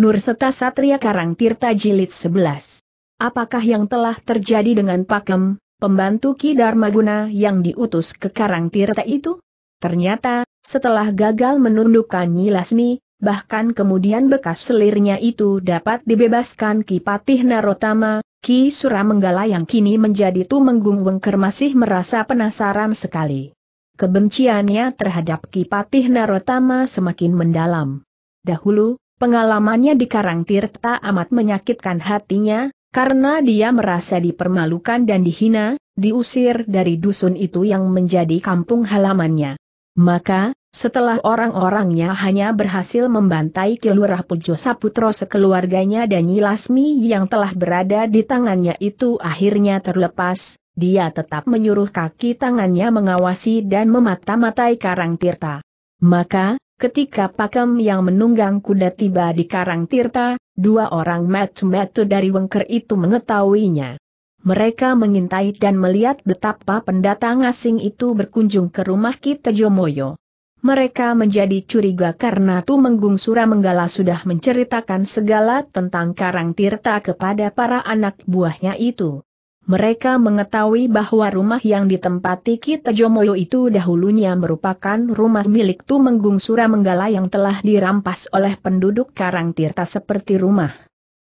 Nur Seta Satria Karang Tirta Jilid 11. Apakah yang telah terjadi dengan Pakem, pembantu Ki Darmaguna yang diutus ke Karang Tirta itu? Ternyata, setelah gagal menundukkan Nyilasmi, bahkan kemudian bekas selirnya itu dapat dibebaskan Ki Patih Narotama, Ki Suramenggala yang kini menjadi Tumenggung Wengker masih merasa penasaran sekali. Kebenciannya terhadap Ki Patih Narotama semakin mendalam. Dahulu, Pengalamannya di Karang Tirta amat menyakitkan hatinya, karena dia merasa dipermalukan dan dihina, diusir dari dusun itu yang menjadi kampung halamannya. Maka, setelah orang-orangnya hanya berhasil membantai Kilurah Pujo Saputro sekeluarganya dan Nyilasmi yang telah berada di tangannya itu akhirnya terlepas, dia tetap menyuruh kaki tangannya mengawasi dan memata-matai Karang Tirta. Maka, Ketika Pakem yang menunggang kuda tiba di Karang Tirta, dua orang metu-metu dari Wengker itu mengetahuinya. Mereka mengintai dan melihat betapa pendatang asing itu berkunjung ke rumah Kitejomoyo. Mereka menjadi curiga karena Tumenggung Menggala sudah menceritakan segala tentang Karang Tirta kepada para anak buahnya itu. Mereka mengetahui bahwa rumah yang ditempati Kitajomoyo itu dahulunya merupakan rumah milik Tumenggung Suramenggala yang telah dirampas oleh penduduk Karang Tirta seperti rumah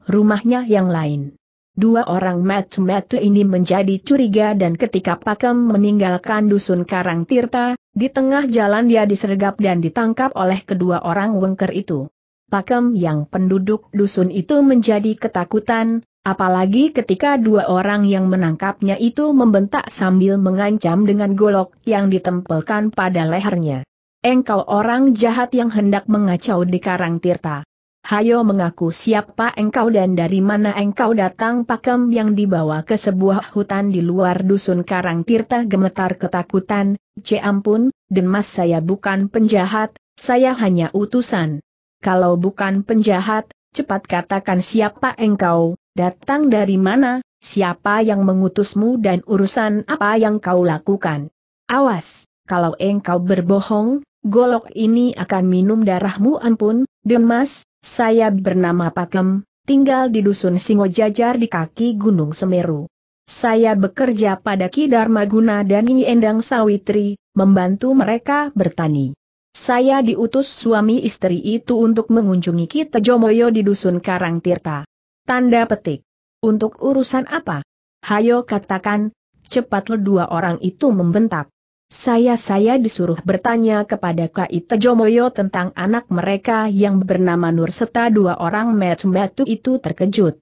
rumahnya yang lain. Dua orang metu-metu ini menjadi curiga dan ketika Pakem meninggalkan dusun Karang Tirta, di tengah jalan dia disergap dan ditangkap oleh kedua orang wengker itu. Pakem yang penduduk dusun itu menjadi ketakutan, Apalagi ketika dua orang yang menangkapnya itu membentak sambil mengancam dengan golok yang ditempelkan pada lehernya. Engkau orang jahat yang hendak mengacau di Karang Tirta. Hayo mengaku siapa engkau dan dari mana engkau datang pakem yang dibawa ke sebuah hutan di luar dusun Karang Tirta gemetar ketakutan, ce ampun, denmas saya bukan penjahat, saya hanya utusan. Kalau bukan penjahat, cepat katakan siapa engkau, datang dari mana, siapa yang mengutusmu dan urusan apa yang kau lakukan. Awas, kalau engkau berbohong, golok ini akan minum darahmu ampun, Demas, saya bernama Pakem, tinggal di dusun Singojajar di kaki Gunung Semeru. Saya bekerja pada Ki Darmaguna dan Nyi Endang Sawitri, membantu mereka bertani. Saya diutus suami istri itu untuk mengunjungi Ki Tejomoyo di dusun Karangtirta. Tanda petik. Untuk urusan apa? Hayo katakan, cepatlah dua orang itu membentak. Saya-saya disuruh bertanya kepada Kai Tejomoyo tentang anak mereka yang bernama Nur serta dua orang metu-metu itu terkejut.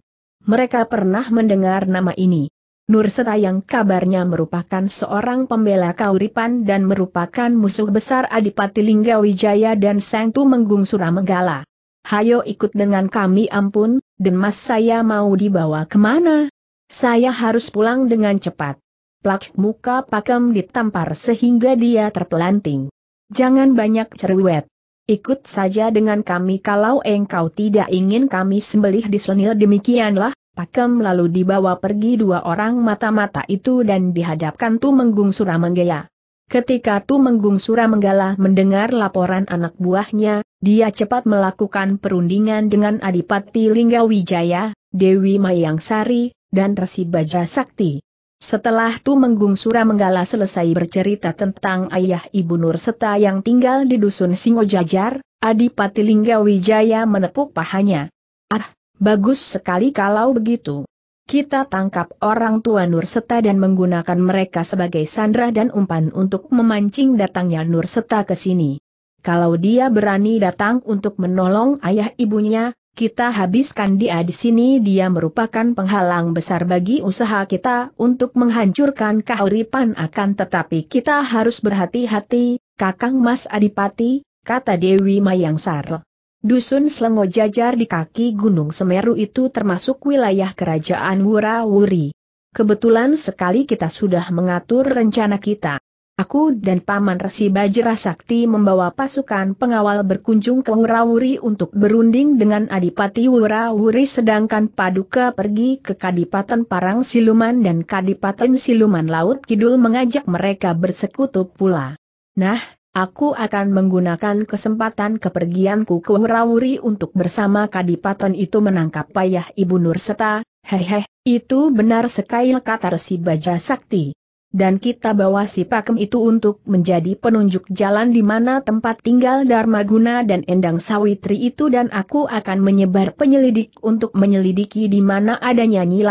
Mereka pernah mendengar nama ini. Nurseta yang kabarnya merupakan seorang pembela Kauripan dan merupakan musuh besar Adipati Linggawijaya dan Sengtu Menggung Suramenggala hayo ikut dengan kami ampun, dan mas saya mau dibawa kemana? Saya harus pulang dengan cepat. Plak muka pakem ditampar sehingga dia terpelanting. Jangan banyak cerewet. Ikut saja dengan kami kalau engkau tidak ingin kami sembelih di senil demikianlah, pakem lalu dibawa pergi dua orang mata-mata itu dan dihadapkan Tumenggung Suramenggeya. Ketika Tu Tumenggung Suramenggala mendengar laporan anak buahnya, dia cepat melakukan perundingan dengan Adipati Linggawijaya, Dewi Mayangsari, dan Resi Baja Sakti. Setelah Tumenggung Suramenggala selesai bercerita tentang ayah Ibu Nur Seta yang tinggal di dusun Singojajar, Adipati Linggawijaya menepuk pahanya. Ah, bagus sekali kalau begitu. Kita tangkap orang tua Nurseta dan menggunakan mereka sebagai sandra dan umpan untuk memancing datangnya Nurseta ke sini. Kalau dia berani datang untuk menolong ayah ibunya, kita habiskan dia di sini dia merupakan penghalang besar bagi usaha kita untuk menghancurkan kahuripan akan tetapi kita harus berhati-hati, Kakang Mas Adipati, kata Dewi Mayang Sar. Dusun Slengo Jajar di kaki Gunung Semeru itu termasuk wilayah kerajaan Wurawuri. Kebetulan sekali kita sudah mengatur rencana kita. Aku dan Paman Resi Bajra Sakti membawa pasukan pengawal berkunjung ke Wurawuri untuk berunding dengan Adipati Wurawuri sedangkan Paduka pergi ke Kadipaten Parang Siluman dan Kadipaten Siluman Laut Kidul mengajak mereka bersekutu pula. Nah, Aku akan menggunakan kesempatan kepergianku ke Hurawuri untuk bersama Kadipaten itu menangkap payah Ibu Nurseta, hehe, itu benar sekali kata Resi Baja Sakti. Dan kita bawa si pakem itu untuk menjadi penunjuk jalan di mana tempat tinggal Darmaguna dan Endang Sawitri itu dan aku akan menyebar penyelidik untuk menyelidiki di mana adanya Nyi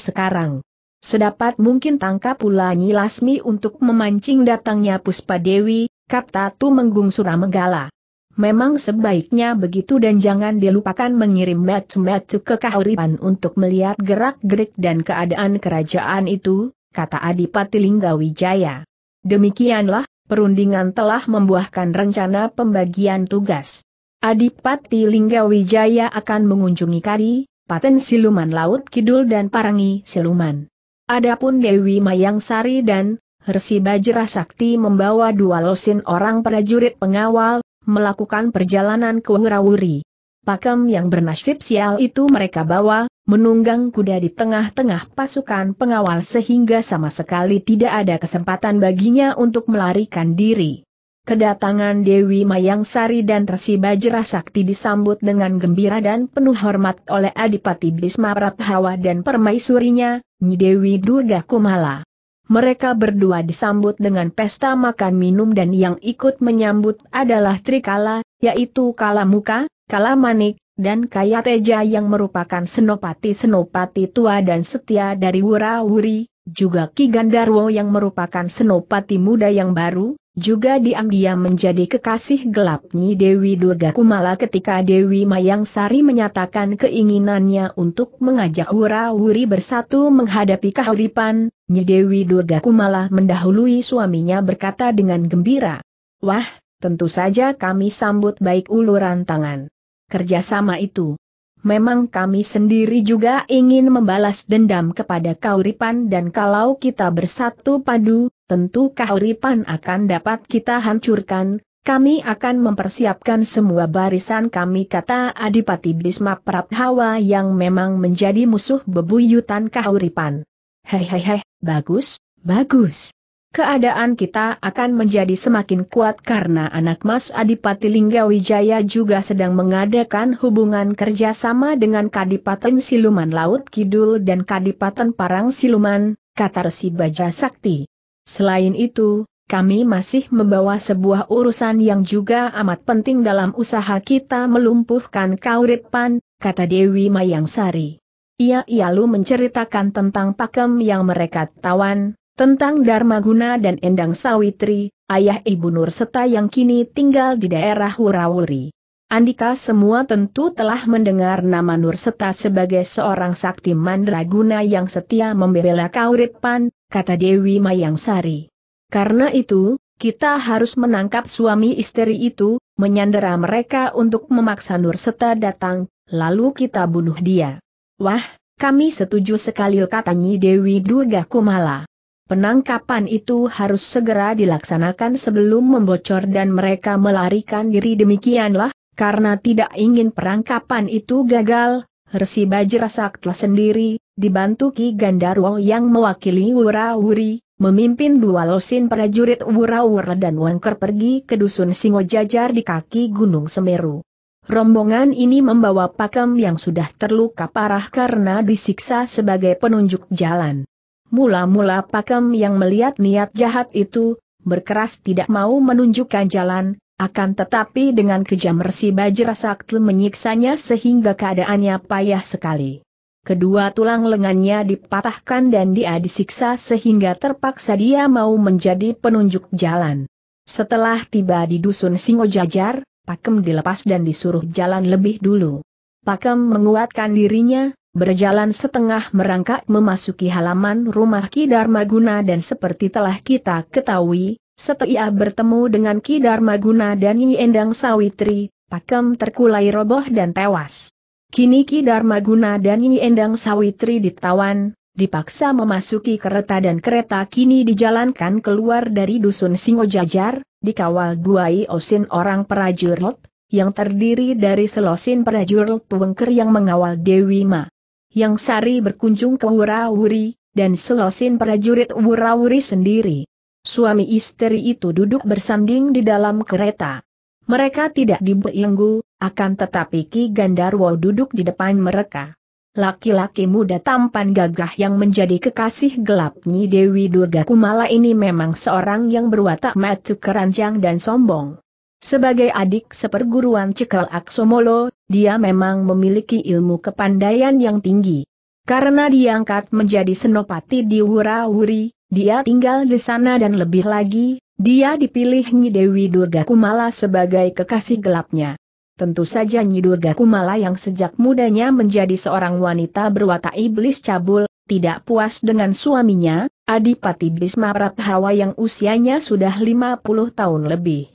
sekarang. Sedapat mungkin tangkap pula Nyi untuk memancing datangnya Puspa Dewi, kata Tu Tumenggung Suramegala. Memang sebaiknya begitu dan jangan dilupakan mengirim metu-metu ke Kahuripan untuk melihat gerak-gerik dan keadaan kerajaan itu, kata Adipati Linggawijaya. Demikianlah, perundingan telah membuahkan rencana pembagian tugas. Adipati Linggawijaya akan mengunjungi Kari, Paten Siluman Laut Kidul dan Parangi Siluman. Adapun Dewi Mayang Sari dan Resi Bajra Sakti membawa dua losin orang prajurit pengawal, melakukan perjalanan ke Wurawuri. Pakem yang bernasib sial itu mereka bawa, menunggang kuda di tengah-tengah pasukan pengawal sehingga sama sekali tidak ada kesempatan baginya untuk melarikan diri. Kedatangan Dewi Mayang Sari dan Resi Bajra Sakti disambut dengan gembira dan penuh hormat oleh Adipati Bisma Prathawa dan permaisurinya, Nyi Dewi Durga Kumala mereka berdua disambut dengan pesta makan minum dan yang ikut menyambut adalah Trikala, yaitu Kala Muka, Kala Manik, dan Kayateja yang merupakan senopati-senopati tua dan setia dari Wura Wuri, juga Ki Gandarwo yang merupakan senopati muda yang baru, juga diam-diam menjadi kekasih gelapnya Dewi Durga Kumala ketika Dewi Mayang Sari menyatakan keinginannya untuk mengajak Wura-Wuri bersatu menghadapi kahuripan, Nyi Dewi Durga Kumala mendahului suaminya berkata dengan gembira. Wah, tentu saja kami sambut baik uluran tangan. Kerjasama itu. Memang kami sendiri juga ingin membalas dendam kepada Kauripan dan kalau kita bersatu padu, tentu kahuripan akan dapat kita hancurkan, kami akan mempersiapkan semua barisan kami kata Adipati Bisma Prabhawa yang memang menjadi musuh bebuyutan kahuripan. Hehehe, bagus, bagus. Keadaan kita akan menjadi semakin kuat karena anak Mas Adipati Linggawijaya juga sedang mengadakan hubungan kerjasama dengan Kadipaten Siluman Laut Kidul dan Kadipaten Parang Siluman, kata Resi Baja Sakti. Selain itu, kami masih membawa sebuah urusan yang juga amat penting dalam usaha kita melumpuhkan Kauripan, kata Dewi Mayang Sari. Ia lalu menceritakan tentang pakem yang mereka tawan, tentang Darmaguna dan Endang Sawitri, ayah Ibu Nur Seta yang kini tinggal di daerah Hurawuri. Andika semua tentu telah mendengar nama Nur Seta sebagai seorang sakti mandraguna yang setia membela Kauripan, kata Dewi Mayang Sari. Karena itu, kita harus menangkap suami istri itu, menyandera mereka untuk memaksa Nur Seta datang, lalu kita bunuh dia. Wah, kami setuju sekali katanya Dewi Durga Kumala. Penangkapan itu harus segera dilaksanakan sebelum membocor dan mereka melarikan diri demikianlah, karena tidak ingin perangkapan itu gagal, Resi Saktla sendiri, dibantu Ki Gandarwo yang mewakili Wura-Wuri, memimpin dua losin prajurit Wura-Wura dan Wangker pergi ke dusun Singojajar di kaki Gunung Semeru. Rombongan ini membawa pakem yang sudah terluka parah karena disiksa sebagai penunjuk jalan. Mula-mula pakem yang melihat niat jahat itu, berkeras tidak mau menunjukkan jalan, akan tetapi dengan kejam Resi Bajrasaktu menyiksanya sehingga keadaannya payah sekali. Kedua tulang lengannya dipatahkan dan dia disiksa sehingga terpaksa dia mau menjadi penunjuk jalan. Setelah tiba di dusun Singojajar, Pakem dilepas dan disuruh jalan lebih dulu. Pakem menguatkan dirinya, berjalan setengah merangkak memasuki halaman rumah Ki Darmaguna dan seperti telah kita ketahui, setelah bertemu dengan Ki Darmaguna dan Nyi Endang Sawitri, Pakem terkulai roboh dan tewas. Kini Ki Darmaguna dan Nyi Endang Sawitri ditawan, dipaksa memasuki kereta dan kereta kini dijalankan keluar dari dusun Singojajar, dikawal dua osin orang prajurit, yang terdiri dari selosin prajurit wengker yang mengawal Dewi Ma. Yang Sari berkunjung ke Wurawuri, dan selosin prajurit Wurawuri sendiri. Suami istri itu duduk bersanding di dalam kereta. Mereka tidak dibelenggu, akan tetapi Ki Gandarwo duduk di depan mereka. Laki-laki muda tampan gagah yang menjadi kekasih gelap Dewi Durga Kumala ini memang seorang yang berwatak matu keranjang dan sombong. Sebagai adik seperguruan Cekal Aksomolo, dia memang memiliki ilmu kepandaian yang tinggi. Karena diangkat menjadi senopati di Wurawuri, dia tinggal di sana dan lebih lagi, dia dipilih Nyi Dewi Durga Kumala sebagai kekasih gelapnya. Tentu saja Nyi Durga Kumala yang sejak mudanya menjadi seorang wanita berwatak iblis cabul, tidak puas dengan suaminya, Adipati Bisma Prathawa yang usianya sudah 50 tahun lebih.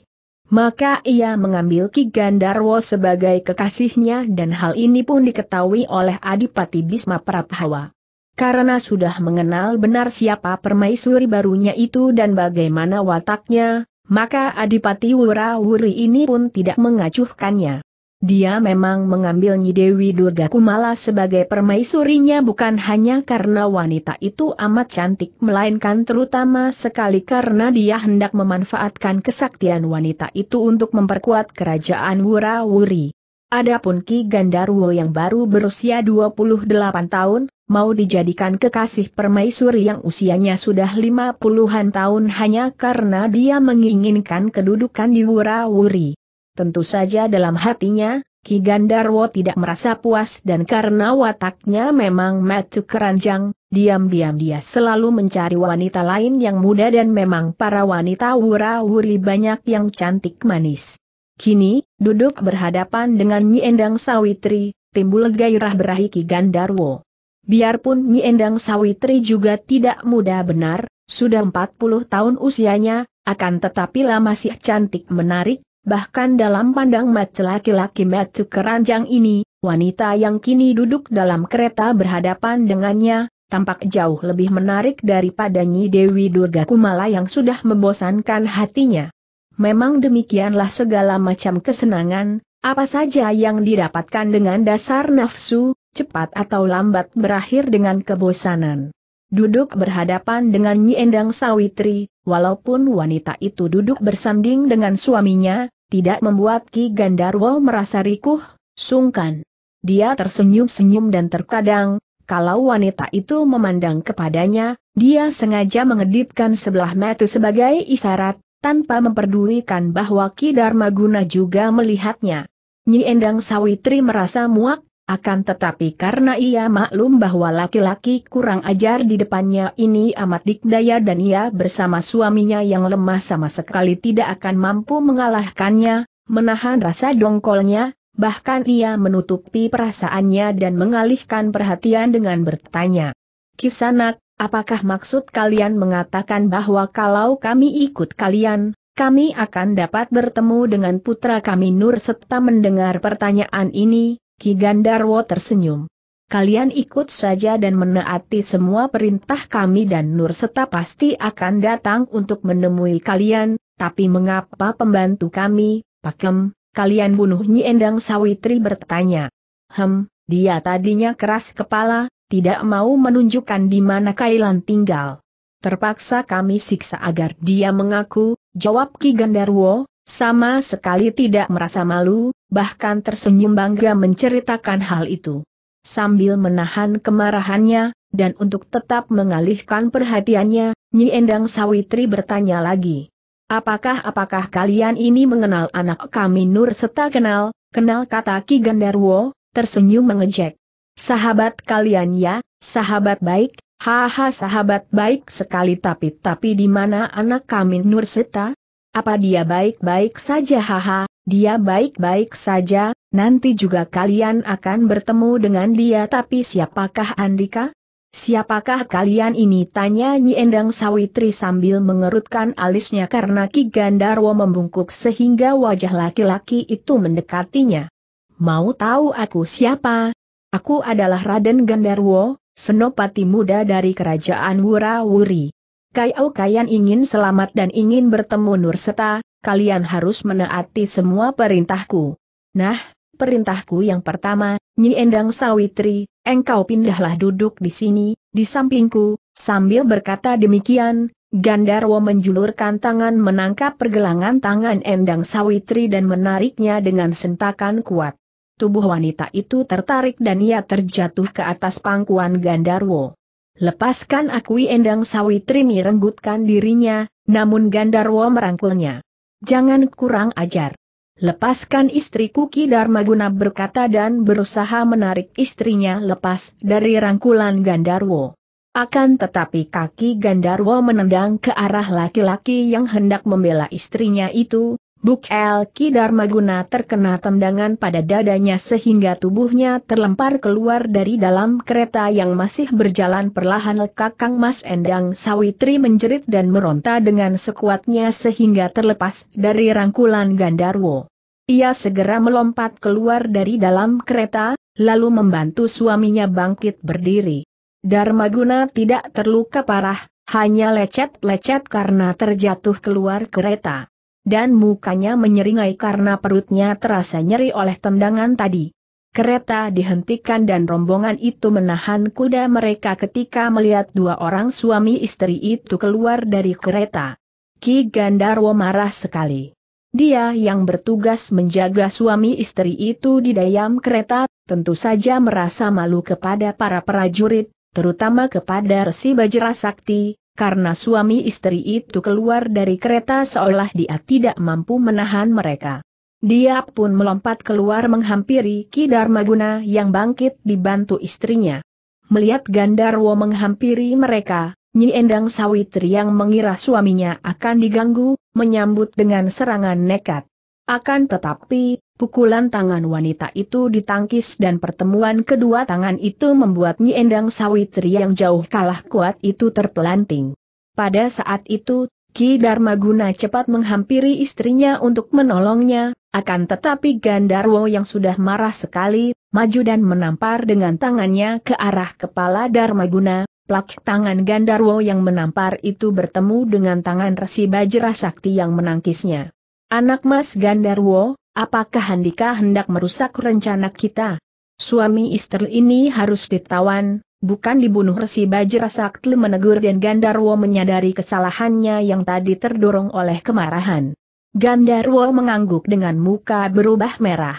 Maka ia mengambil Ki Gandarwo sebagai kekasihnya dan hal ini pun diketahui oleh Adipati Bisma Prabhawa. Karena sudah mengenal benar siapa permaisuri barunya itu dan bagaimana wataknya, maka Adipati Wurawuri ini pun tidak mengacuhkannya. Dia memang mengambil Nyi Dewi Durga Kumala sebagai permaisurinya bukan hanya karena wanita itu amat cantik melainkan terutama sekali karena dia hendak memanfaatkan kesaktian wanita itu untuk memperkuat kerajaan Wurawuri. Adapun Ki Gandarwo yang baru berusia 28 tahun, mau dijadikan kekasih permaisuri yang usianya sudah 50-an tahun hanya karena dia menginginkan kedudukan di Wurawuri. Tentu saja dalam hatinya, Ki Gandarwo tidak merasa puas dan karena wataknya memang matuk keranjang, diam-diam dia selalu mencari wanita lain yang muda dan memang para wanita Wurawuri banyak yang cantik manis. Kini, duduk berhadapan dengan Nyi Endang Sawitri, timbul gairah berahi Ki Gandarwo. Biarpun Nyi Endang Sawitri juga tidak muda benar, sudah 40 tahun usianya, akan tetapi lah masih cantik menarik, bahkan dalam pandang mata laki-laki mata keranjang ini, wanita yang kini duduk dalam kereta berhadapan dengannya, tampak jauh lebih menarik daripada Nyi Dewi Durga Kumala yang sudah membosankan hatinya. Memang demikianlah segala macam kesenangan, apa saja yang didapatkan dengan dasar nafsu, cepat atau lambat berakhir dengan kebosanan. Duduk berhadapan dengan Nyi Endang Sawitri, walaupun wanita itu duduk bersanding dengan suaminya, tidak membuat Ki Gandarwo merasa rikuh, sungkan. Dia tersenyum-senyum dan terkadang, kalau wanita itu memandang kepadanya, dia sengaja mengedipkan sebelah mata sebagai isyarat, tanpa memperdulikan bahwa Ki Dharma juga melihatnya. Nyi Endang Sawitri merasa muak, akan tetapi karena ia maklum bahwa laki-laki kurang ajar di depannya ini amat dikdaya dan ia bersama suaminya yang lemah sama sekali tidak akan mampu mengalahkannya, menahan rasa dongkolnya, bahkan ia menutupi perasaannya dan mengalihkan perhatian dengan bertanya. Kisanak, Apakah maksud kalian mengatakan bahwa kalau kami ikut kalian, kami akan dapat bertemu dengan putra kami Nur serta mendengar pertanyaan ini, Ki Gandarwo tersenyum. Kalian ikut saja dan menaati semua perintah kami dan Nur serta pasti akan datang untuk menemui kalian, tapi mengapa pembantu kami, Pakem, kalian bunuh Nyi Endang Sawitri bertanya. Hem, dia tadinya keras kepala, tidak mau menunjukkan di mana Kailan tinggal. Terpaksa kami siksa agar dia mengaku, jawab Ki Gandarwo, sama sekali tidak merasa malu, bahkan tersenyum bangga menceritakan hal itu. Sambil menahan kemarahannya, dan untuk tetap mengalihkan perhatiannya, Nyi Endang Sawitri bertanya lagi. Apakah-apakah kalian ini mengenal anak kami Nur Seta kenal, kenal kata Ki Gandarwo, tersenyum mengejek. Sahabat kalian ya, sahabat baik, haha sahabat baik sekali tapi tapi di mana anak kami Nursita? Apa dia baik-baik saja haha, dia baik-baik saja, nanti juga kalian akan bertemu dengan dia tapi siapakah Andika? Siapakah kalian ini tanya Nyi Endang Sawitri sambil mengerutkan alisnya karena Ki Gandarwo membungkuk sehingga wajah laki-laki itu mendekatinya. Mau tahu aku siapa? Aku adalah Raden Gandarwo, senopati muda dari kerajaan Wurawuri. Kau kalian ingin selamat dan ingin bertemu Nurseta, kalian harus menaati semua perintahku. Nah, perintahku yang pertama, Nyi Endang Sawitri, engkau pindahlah duduk di sini, di sampingku, sambil berkata demikian, Gandarwo menjulurkan tangan menangkap pergelangan tangan Endang Sawitri dan menariknya dengan sentakan kuat. Tubuh wanita itu tertarik dan ia terjatuh ke atas pangkuan Gandarwo. Lepaskan aku Endang Sawitri merenggutkan dirinya, namun Gandarwo merangkulnya. Jangan kurang ajar. Lepaskan istri Kuki Darmaguna berkata dan berusaha menarik istrinya lepas dari rangkulan Gandarwo. Akan tetapi kaki Gandarwo menendang ke arah laki-laki yang hendak membela istrinya itu, Buk Ki Darmaguna terkena tendangan pada dadanya sehingga tubuhnya terlempar keluar dari dalam kereta yang masih berjalan perlahan kakang Mas Endang Sawitri menjerit dan meronta dengan sekuatnya sehingga terlepas dari rangkulan Gandarwo. Ia segera melompat keluar dari dalam kereta, lalu membantu suaminya bangkit berdiri. Darmaguna tidak terluka parah, hanya lecet-lecet karena terjatuh keluar kereta dan mukanya menyeringai karena perutnya terasa nyeri oleh tendangan tadi. Kereta dihentikan dan rombongan itu menahan kuda mereka ketika melihat dua orang suami istri itu keluar dari kereta. Ki Gandarwo marah sekali. Dia yang bertugas menjaga suami istri itu di dalam kereta, tentu saja merasa malu kepada para prajurit, terutama kepada Resi Bajra Sakti, karena suami istri itu keluar dari kereta seolah dia tidak mampu menahan mereka. Dia pun melompat keluar menghampiri Ki Darmaguna yang bangkit dibantu istrinya. Melihat Gandarwo menghampiri mereka, Nyi Endang Sawitri yang mengira suaminya akan diganggu, menyambut dengan serangan nekat. Akan tetapi, Pukulan tangan wanita itu ditangkis dan pertemuan kedua tangan itu membuat Nyi Endang Sawitri yang jauh kalah kuat itu terpelanting. Pada saat itu, Ki Dharma cepat menghampiri istrinya untuk menolongnya, akan tetapi Gandarwo yang sudah marah sekali, maju dan menampar dengan tangannya ke arah kepala Dharma plak tangan Gandarwo yang menampar itu bertemu dengan tangan Resi Bajra Sakti yang menangkisnya. Anak Mas Gandarwo, Apakah Handika hendak merusak rencana kita? Suami istri ini harus ditawan, bukan dibunuh Resi Bajrasakti menegur dan Gandarwo menyadari kesalahannya yang tadi terdorong oleh kemarahan. Gandarwo mengangguk dengan muka berubah merah.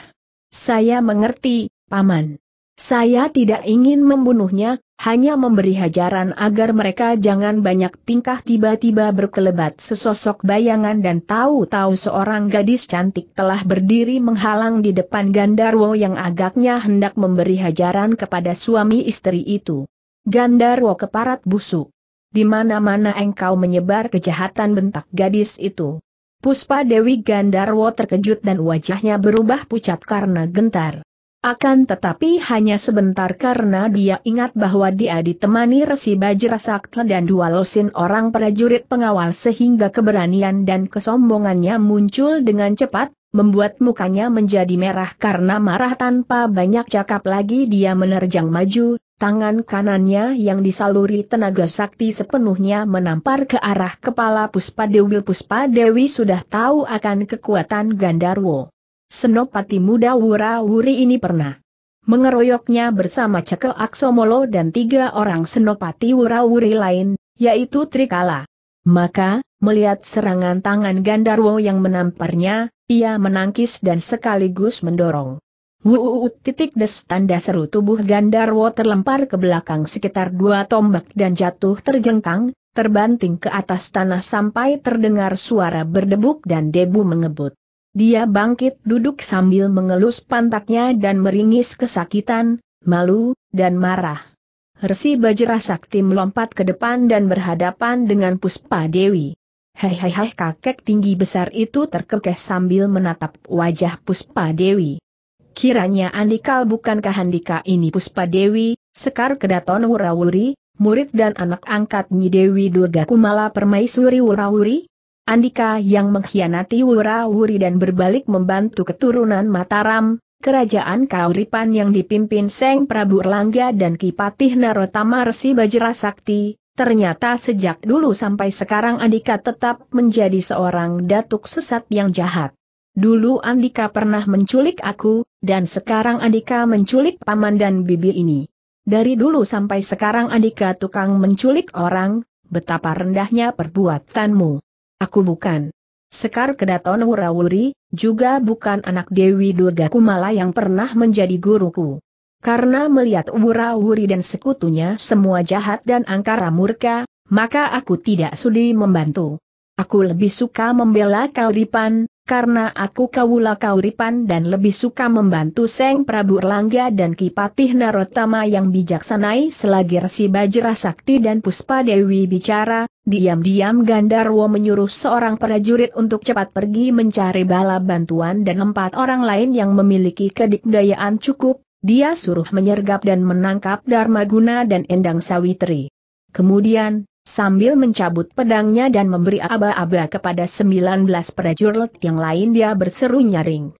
Saya mengerti, Paman. Saya tidak ingin membunuhnya, hanya memberi hajaran agar mereka jangan banyak tingkah tiba-tiba berkelebat sesosok bayangan dan tahu-tahu seorang gadis cantik telah berdiri menghalang di depan Gandarwo yang agaknya hendak memberi hajaran kepada suami istri itu. Gandarwo keparat busuk. Di mana-mana engkau menyebar kejahatan bentak gadis itu. Puspa Dewi Gandarwo terkejut dan wajahnya berubah pucat karena gentar. Akan tetapi hanya sebentar karena dia ingat bahwa dia ditemani Resi bajra Bajrasakta dan dua losin orang prajurit pengawal sehingga keberanian dan kesombongannya muncul dengan cepat, membuat mukanya menjadi merah karena marah tanpa banyak cakap lagi dia menerjang maju, tangan kanannya yang disaluri tenaga sakti sepenuhnya menampar ke arah kepala puspa dewi. Puspa Dewi sudah tahu akan kekuatan Gandarwo. Senopati muda wura-wuri ini pernah mengeroyoknya bersama Cekel Aksomolo dan tiga orang senopati wura-wuri lain, yaitu Trikala. Maka, melihat serangan tangan Gandarwo yang menamparnya, ia menangkis dan sekaligus mendorong. Wuuu titik des tanda seru tubuh Gandarwo terlempar ke belakang sekitar dua tombak dan jatuh terjengkang, terbanting ke atas tanah sampai terdengar suara berdebuk dan debu mengebut. Dia bangkit duduk sambil mengelus pantatnya dan meringis kesakitan, malu, dan marah. Resi Bajra Sakti melompat ke depan dan berhadapan dengan Puspa Dewi. Hei hei hei kakek tinggi besar itu terkekeh sambil menatap wajah Puspa Dewi. Kiranya Andikal bukankah Handika ini Puspa Dewi, Sekar Kedaton Wurawuri, murid dan anak angkat Nyi Dewi Durga Kumala Permaisuri Wurawuri? Andika yang mengkhianati Wura-Wuri dan berbalik membantu keturunan Mataram, kerajaan Kauripan yang dipimpin Seng Prabu Erlangga dan Kipatih Narotama Resi Bajra Sakti, ternyata sejak dulu sampai sekarang Andika tetap menjadi seorang datuk sesat yang jahat. Dulu Andika pernah menculik aku, dan sekarang Andika menculik paman dan bibi ini. Dari dulu sampai sekarang Andika tukang menculik orang, betapa rendahnya perbuatanmu. Aku bukan. Sekar Kedaton Wurawuri, juga bukan anak Dewi Durga Kumala yang pernah menjadi guruku. Karena melihat Wurawuri dan sekutunya semua jahat dan angkara murka, maka aku tidak sudi membantu. Aku lebih suka membela Kauripan, karena aku Kawula Kauripan dan lebih suka membantu Seng Prabu Erlangga dan Kipatih Narotama yang bijaksanai selagi Resi Bajra Sakti dan Puspa Dewi bicara, Diam-diam Gandarwo menyuruh seorang prajurit untuk cepat pergi mencari bala bantuan dan empat orang lain yang memiliki kedikdayaan cukup, dia suruh menyergap dan menangkap Darmaguna dan Endang Sawitri. Kemudian, Sambil mencabut pedangnya dan memberi aba-aba kepada 19 prajurit yang lain dia berseru nyaring.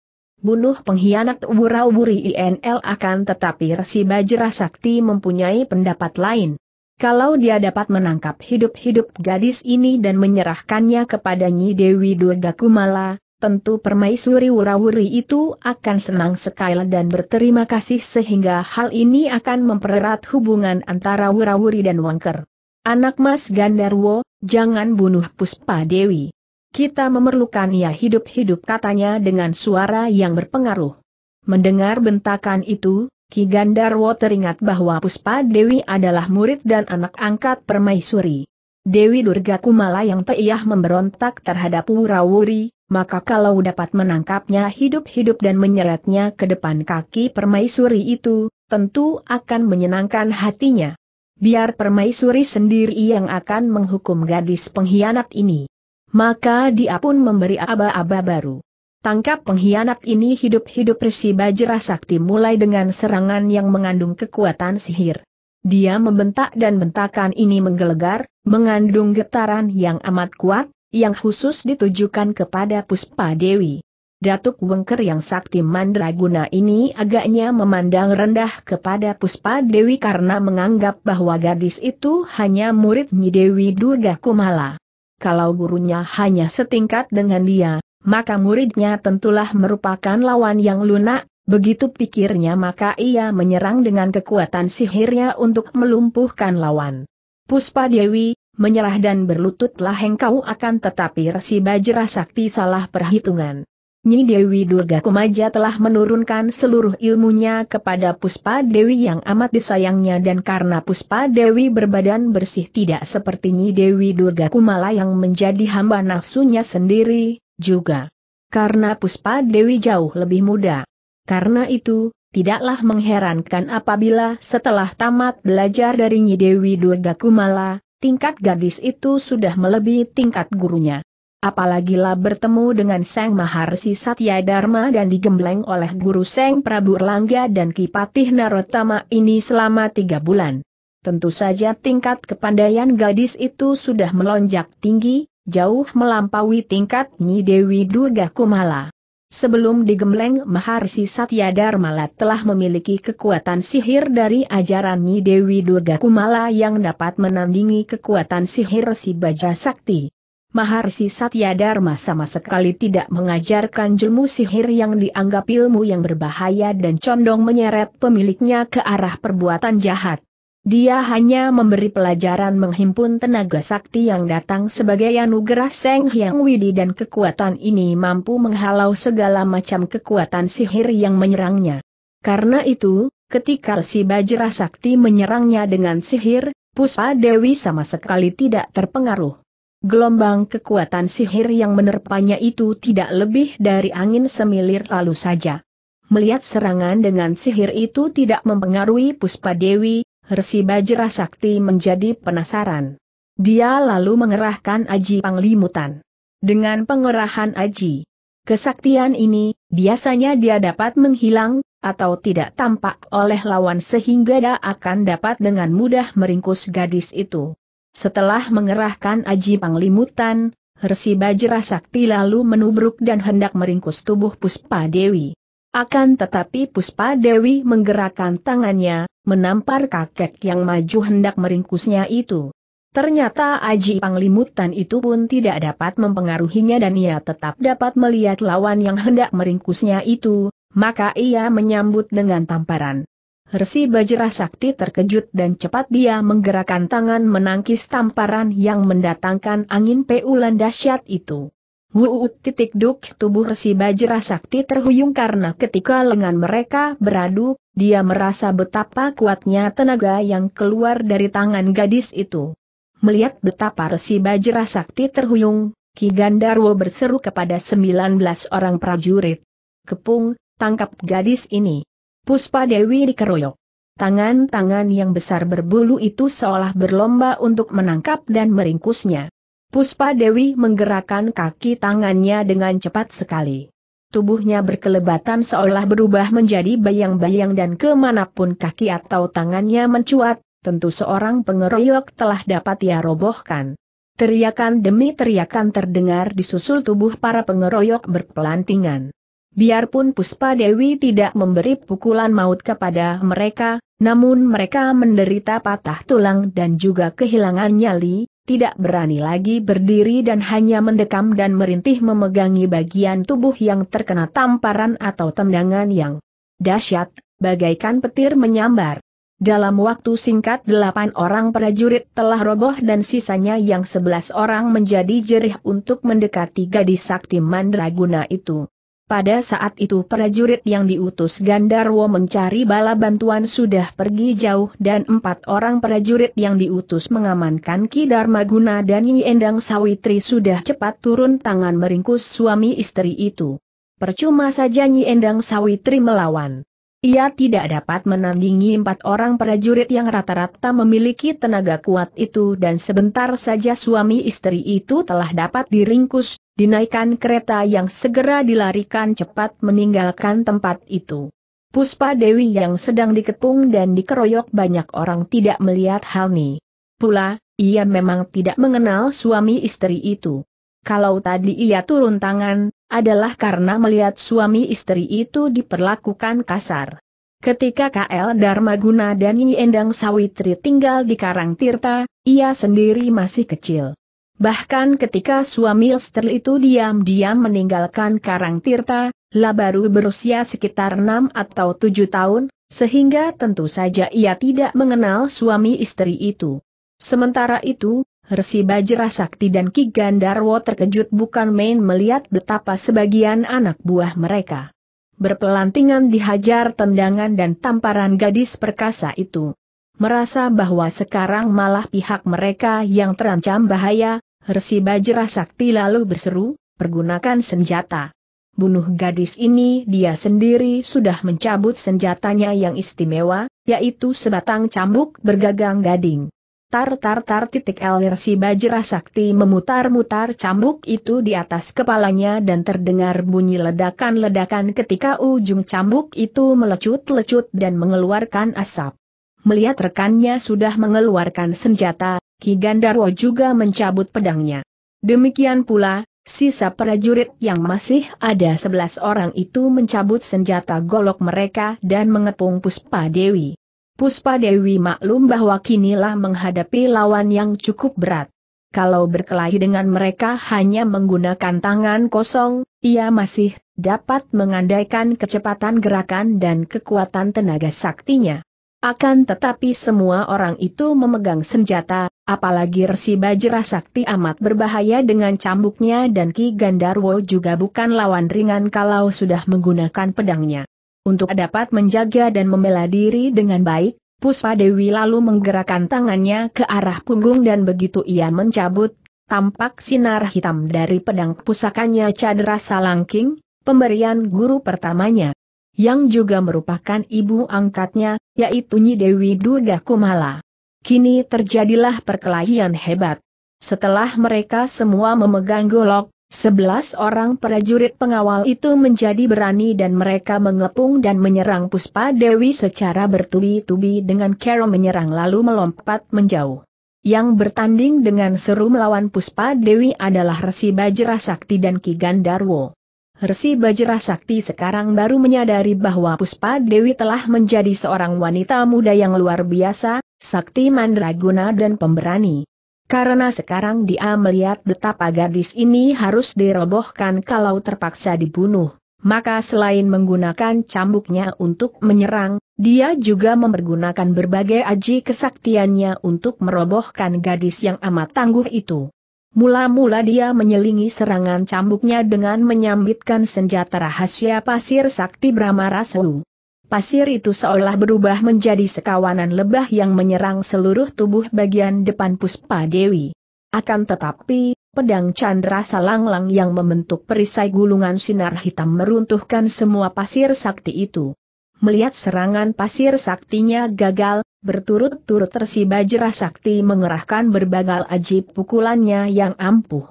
Bunuh pengkhianat ubura-uburi INL akan tetapi Resi Bajra Sakti mempunyai pendapat lain. Kalau dia dapat menangkap hidup-hidup gadis ini dan menyerahkannya kepada Nyi Dewi Durga Kumala, tentu permaisuri wurawuri itu akan senang sekali dan berterima kasih sehingga hal ini akan mempererat hubungan antara wurawuri dan wangker. Anak Mas Gandarwo, jangan bunuh Puspa Dewi. Kita memerlukan ia hidup-hidup katanya dengan suara yang berpengaruh. Mendengar bentakan itu, Ki Gandarwo teringat bahwa Puspa Dewi adalah murid dan anak angkat permaisuri. Dewi Durga Kumala yang teiyah memberontak terhadap Wurawuri, maka kalau dapat menangkapnya hidup-hidup dan menyeretnya ke depan kaki permaisuri itu, tentu akan menyenangkan hatinya. Biar permaisuri sendiri yang akan menghukum gadis pengkhianat ini. Maka dia pun memberi aba-aba baru. Tangkap pengkhianat ini hidup-hidup Resi Bajra Sakti mulai dengan serangan yang mengandung kekuatan sihir. Dia membentak dan bentakan ini menggelegar, mengandung getaran yang amat kuat, yang khusus ditujukan kepada Puspa Dewi. Datuk Wengker yang sakti mandraguna ini agaknya memandang rendah kepada Puspa Dewi karena menganggap bahwa gadis itu hanya murid Nyi Dewi Durga Kumala. Kalau gurunya hanya setingkat dengan dia, maka muridnya tentulah merupakan lawan yang lunak, begitu pikirnya maka ia menyerang dengan kekuatan sihirnya untuk melumpuhkan lawan. Puspa Dewi, menyerah dan berlututlah engkau akan tetapi Resi Bajra Sakti salah perhitungan. Nyi Dewi Durga Kumaja telah menurunkan seluruh ilmunya kepada Puspa Dewi yang amat disayangnya dan karena Puspa Dewi berbadan bersih tidak seperti Nyi Dewi Durga Kumala yang menjadi hamba nafsunya sendiri, juga. Karena Puspa Dewi jauh lebih muda. Karena itu, tidaklah mengherankan apabila setelah tamat belajar dari Nyi Dewi Durga Kumala, tingkat gadis itu sudah melebihi tingkat gurunya. Apalagi lah bertemu dengan Sang Maharsi Satya Dharma dan digembleng oleh guru Seng Prabu Erlangga dan Kipatih Narotama ini selama tiga bulan. Tentu saja tingkat kepandaian gadis itu sudah melonjak tinggi, jauh melampaui tingkat Nyi Dewi Durga Kumala. Sebelum digembleng Maharsi Satya Dharmala telah memiliki kekuatan sihir dari ajaran Nyi Dewi Durga Kumala yang dapat menandingi kekuatan sihir si Baja Sakti. Maharsi Satya Dharma sama sekali tidak mengajarkan jemu sihir yang dianggap ilmu yang berbahaya dan condong menyeret pemiliknya ke arah perbuatan jahat. Dia hanya memberi pelajaran menghimpun tenaga sakti yang datang sebagai anugerah Seng Hyang Widi dan kekuatan ini mampu menghalau segala macam kekuatan sihir yang menyerangnya. Karena itu, ketika si Bajra Sakti menyerangnya dengan sihir, Puspa Dewi sama sekali tidak terpengaruh. Gelombang kekuatan sihir yang menerpanya itu tidak lebih dari angin semilir lalu saja. Melihat serangan dengan sihir itu tidak mempengaruhi Puspa Dewi, Resi Bajra Sakti menjadi penasaran. Dia lalu mengerahkan Aji Panglimutan. Dengan pengerahan Aji, kesaktian ini, biasanya dia dapat menghilang, atau tidak tampak oleh lawan sehingga dia akan dapat dengan mudah meringkus gadis itu. Setelah mengerahkan Aji Panglimutan, Resi Bajra Sakti lalu menubruk dan hendak meringkus tubuh Puspa Dewi. Akan tetapi Puspa Dewi menggerakkan tangannya, menampar kakek yang maju hendak meringkusnya itu. Ternyata Aji Panglimutan itu pun tidak dapat mempengaruhinya dan ia tetap dapat melihat lawan yang hendak meringkusnya itu, maka ia menyambut dengan tamparan. Resi Bajra Sakti terkejut dan cepat dia menggerakkan tangan menangkis tamparan yang mendatangkan angin peulan dahsyat itu. Wuu titik duk tubuh resi bajra sakti terhuyung karena ketika lengan mereka beradu, dia merasa betapa kuatnya tenaga yang keluar dari tangan gadis itu. Melihat betapa resi bajra sakti terhuyung, Ki Gandarwo berseru kepada 19 orang prajurit. Kepung, tangkap gadis ini. Puspa Dewi dikeroyok. Tangan-tangan yang besar berbulu itu seolah berlomba untuk menangkap dan meringkusnya. Puspa Dewi menggerakkan kaki tangannya dengan cepat sekali. Tubuhnya berkelebatan seolah berubah menjadi bayang-bayang dan kemanapun kaki atau tangannya mencuat, tentu seorang pengeroyok telah dapat ia robohkan. Teriakan demi teriakan terdengar disusul tubuh para pengeroyok berpelantingan. Biarpun Puspa Dewi tidak memberi pukulan maut kepada mereka, namun mereka menderita patah tulang dan juga kehilangan nyali, tidak berani lagi berdiri dan hanya mendekam dan merintih memegangi bagian tubuh yang terkena tamparan atau tendangan yang dahsyat, bagaikan petir menyambar. Dalam waktu singkat delapan orang prajurit telah roboh dan sisanya yang sebelas orang menjadi jerih untuk mendekati gadis sakti mandraguna itu. Pada saat itu prajurit yang diutus Gandarwo mencari bala bantuan sudah pergi jauh dan empat orang prajurit yang diutus mengamankan Ki Darmaguna dan Nyi Endang Sawitri sudah cepat turun tangan meringkus suami istri itu. Percuma saja Nyi Endang Sawitri melawan. Ia tidak dapat menandingi empat orang prajurit yang rata-rata memiliki tenaga kuat itu dan sebentar saja suami istri itu telah dapat diringkus Dinaikkan kereta yang segera dilarikan cepat meninggalkan tempat itu. Puspa Dewi yang sedang diketung dan dikeroyok banyak orang tidak melihat hal ini. Pula, ia memang tidak mengenal suami istri itu. Kalau tadi ia turun tangan, adalah karena melihat suami istri itu diperlakukan kasar. Ketika KL Darmaguna dan Nyi Endang Sawitri tinggal di Karang Tirta, ia sendiri masih kecil. Bahkan ketika suami Lester itu diam-diam meninggalkan Karang Tirta, La baru berusia sekitar enam atau tujuh tahun, sehingga tentu saja ia tidak mengenal suami istri itu. Sementara itu, Resi Bajra Sakti dan Ki Gandarwo terkejut bukan main melihat betapa sebagian anak buah mereka berpelantingan dihajar tendangan dan tamparan gadis perkasa itu merasa bahwa sekarang malah pihak mereka yang terancam bahaya, Resi Bajra Sakti lalu berseru, pergunakan senjata. Bunuh gadis ini dia sendiri sudah mencabut senjatanya yang istimewa, yaitu sebatang cambuk bergagang gading. Tar tar tar titik L Resi Bajra Sakti memutar-mutar cambuk itu di atas kepalanya dan terdengar bunyi ledakan-ledakan ketika ujung cambuk itu melecut-lecut dan mengeluarkan asap. Melihat rekannya sudah mengeluarkan senjata, Ki Gandarwo juga mencabut pedangnya. Demikian pula, sisa prajurit yang masih ada sebelas orang itu mencabut senjata golok mereka dan mengepung Puspa Dewi. Puspa Dewi maklum bahwa kinilah menghadapi lawan yang cukup berat. Kalau berkelahi dengan mereka hanya menggunakan tangan kosong, ia masih dapat mengandaikan kecepatan gerakan dan kekuatan tenaga saktinya. Akan tetapi semua orang itu memegang senjata, apalagi Resi Bajra Sakti amat berbahaya dengan cambuknya dan Ki Gandarwo juga bukan lawan ringan kalau sudah menggunakan pedangnya. Untuk dapat menjaga dan membela diri dengan baik, Puspa Dewi lalu menggerakkan tangannya ke arah punggung dan begitu ia mencabut, tampak sinar hitam dari pedang pusakanya Cadra Salangking, pemberian guru pertamanya yang juga merupakan ibu angkatnya, yaitu Nyi Dewi Durga Kumala. Kini terjadilah perkelahian hebat. Setelah mereka semua memegang golok, Sebelas orang prajurit pengawal itu menjadi berani dan mereka mengepung dan menyerang Puspa Dewi secara bertubi-tubi dengan Kero menyerang lalu melompat menjauh. Yang bertanding dengan seru melawan Puspa Dewi adalah Resi Bajra Sakti dan Ki Gandarwo. Resi Bajra Sakti sekarang baru menyadari bahwa Puspa Dewi telah menjadi seorang wanita muda yang luar biasa, sakti mandraguna dan pemberani. Karena sekarang dia melihat betapa gadis ini harus dirobohkan kalau terpaksa dibunuh. Maka selain menggunakan cambuknya untuk menyerang, dia juga mempergunakan berbagai aji kesaktiannya untuk merobohkan gadis yang amat tangguh itu. Mula-mula dia menyelingi serangan cambuknya dengan menyambitkan senjata rahasia pasir sakti Brahma Rasu. Pasir itu seolah berubah menjadi sekawanan lebah yang menyerang seluruh tubuh bagian depan Puspa Dewi. Akan tetapi, pedang Chandra Salanglang yang membentuk perisai gulungan sinar hitam meruntuhkan semua pasir sakti itu. Melihat serangan pasir saktinya gagal, berturut-turut tersiba jerah sakti mengerahkan berbagai ajib pukulannya yang ampuh.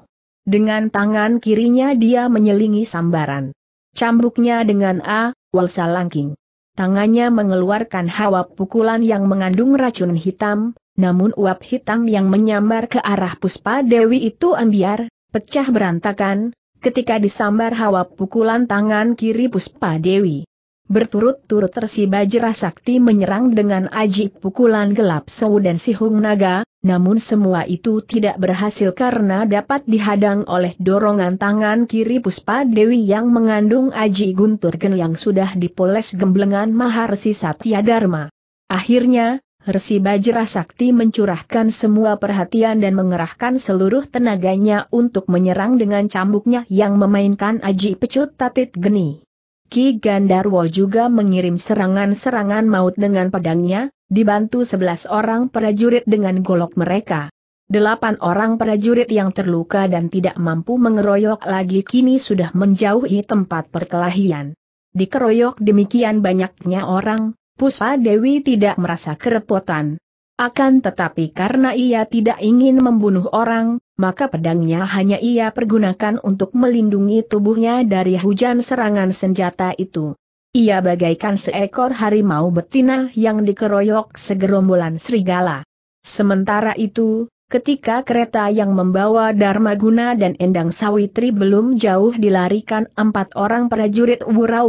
Dengan tangan kirinya dia menyelingi sambaran. Cambuknya dengan A, walsa langking. Tangannya mengeluarkan hawa pukulan yang mengandung racun hitam, namun uap hitam yang menyambar ke arah puspa Dewi itu ambiar, pecah berantakan, ketika disambar hawa pukulan tangan kiri puspa Dewi. Berturut-turut tersiba jerah sakti menyerang dengan aji pukulan gelap Sewu dan Sihung Naga, namun semua itu tidak berhasil karena dapat dihadang oleh dorongan tangan kiri Puspa Dewi yang mengandung aji guntur gen yang sudah dipoles gemblengan Maharsi Satya Dharma. Akhirnya, Resi Bajra Sakti mencurahkan semua perhatian dan mengerahkan seluruh tenaganya untuk menyerang dengan cambuknya yang memainkan aji pecut tatit geni. Ki Gandarwo juga mengirim serangan-serangan maut dengan pedangnya, dibantu sebelas orang prajurit dengan golok mereka. Delapan orang prajurit yang terluka dan tidak mampu mengeroyok lagi kini sudah menjauhi tempat perkelahian. Dikeroyok demikian banyaknya orang, Puspa Dewi tidak merasa kerepotan. Akan tetapi karena ia tidak ingin membunuh orang, maka pedangnya hanya ia pergunakan untuk melindungi tubuhnya dari hujan serangan senjata itu. Ia bagaikan seekor harimau betina yang dikeroyok segerombolan serigala. Sementara itu, ketika kereta yang membawa Guna dan Endang Sawitri belum jauh dilarikan empat orang prajurit wura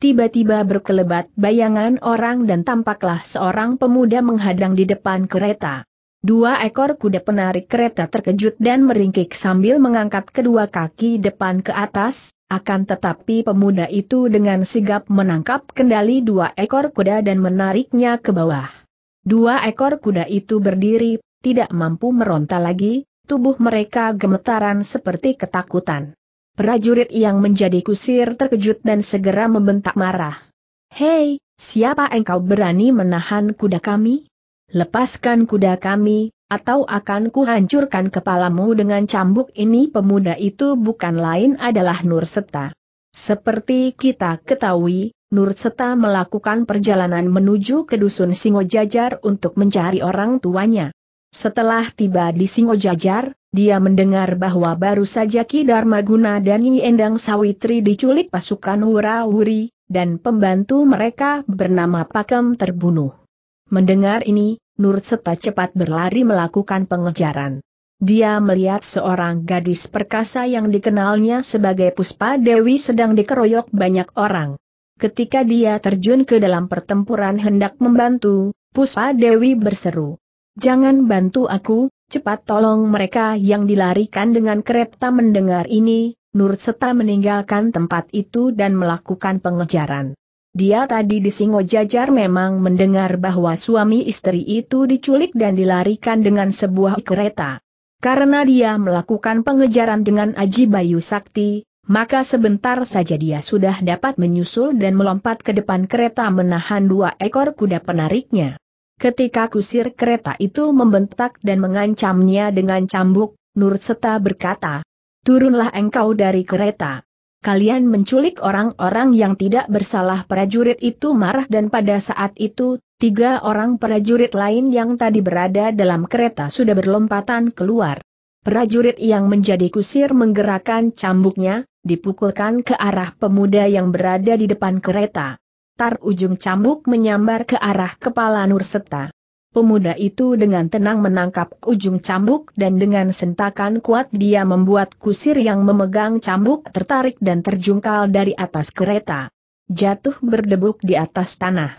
Tiba-tiba berkelebat bayangan orang dan tampaklah seorang pemuda menghadang di depan kereta. Dua ekor kuda penarik kereta terkejut dan meringkik sambil mengangkat kedua kaki depan ke atas, akan tetapi pemuda itu dengan sigap menangkap kendali dua ekor kuda dan menariknya ke bawah. Dua ekor kuda itu berdiri, tidak mampu meronta lagi, tubuh mereka gemetaran seperti ketakutan. Prajurit yang menjadi kusir terkejut dan segera membentak marah. Hei, siapa engkau berani menahan kuda kami? Lepaskan kuda kami, atau akan kuhancurkan kepalamu dengan cambuk ini pemuda itu bukan lain adalah Nur Seta. Seperti kita ketahui, Nur Seta melakukan perjalanan menuju ke dusun Singojajar untuk mencari orang tuanya. Setelah tiba di Singojajar, dia mendengar bahwa baru saja Ki Darmaguna dan Nyi Endang Sawitri diculik pasukan Wura-Wuri, dan pembantu mereka bernama Pakem terbunuh. Mendengar ini, Nur Seta cepat berlari melakukan pengejaran. Dia melihat seorang gadis perkasa yang dikenalnya sebagai Puspa Dewi sedang dikeroyok banyak orang. Ketika dia terjun ke dalam pertempuran hendak membantu, Puspa Dewi berseru. Jangan bantu aku, Cepat tolong mereka yang dilarikan dengan kereta mendengar ini, Nur Seta meninggalkan tempat itu dan melakukan pengejaran. Dia tadi di Singo Jajar memang mendengar bahwa suami istri itu diculik dan dilarikan dengan sebuah kereta. Karena dia melakukan pengejaran dengan Aji Bayu Sakti, maka sebentar saja dia sudah dapat menyusul dan melompat ke depan kereta menahan dua ekor kuda penariknya. Ketika kusir kereta itu membentak dan mengancamnya dengan cambuk, Nur Seta berkata, Turunlah engkau dari kereta. Kalian menculik orang-orang yang tidak bersalah prajurit itu marah dan pada saat itu, tiga orang prajurit lain yang tadi berada dalam kereta sudah berlompatan keluar. Prajurit yang menjadi kusir menggerakkan cambuknya, dipukulkan ke arah pemuda yang berada di depan kereta ujung cambuk menyambar ke arah kepala Nurseta. Pemuda itu dengan tenang menangkap ujung cambuk dan dengan sentakan kuat dia membuat kusir yang memegang cambuk tertarik dan terjungkal dari atas kereta. Jatuh berdebuk di atas tanah.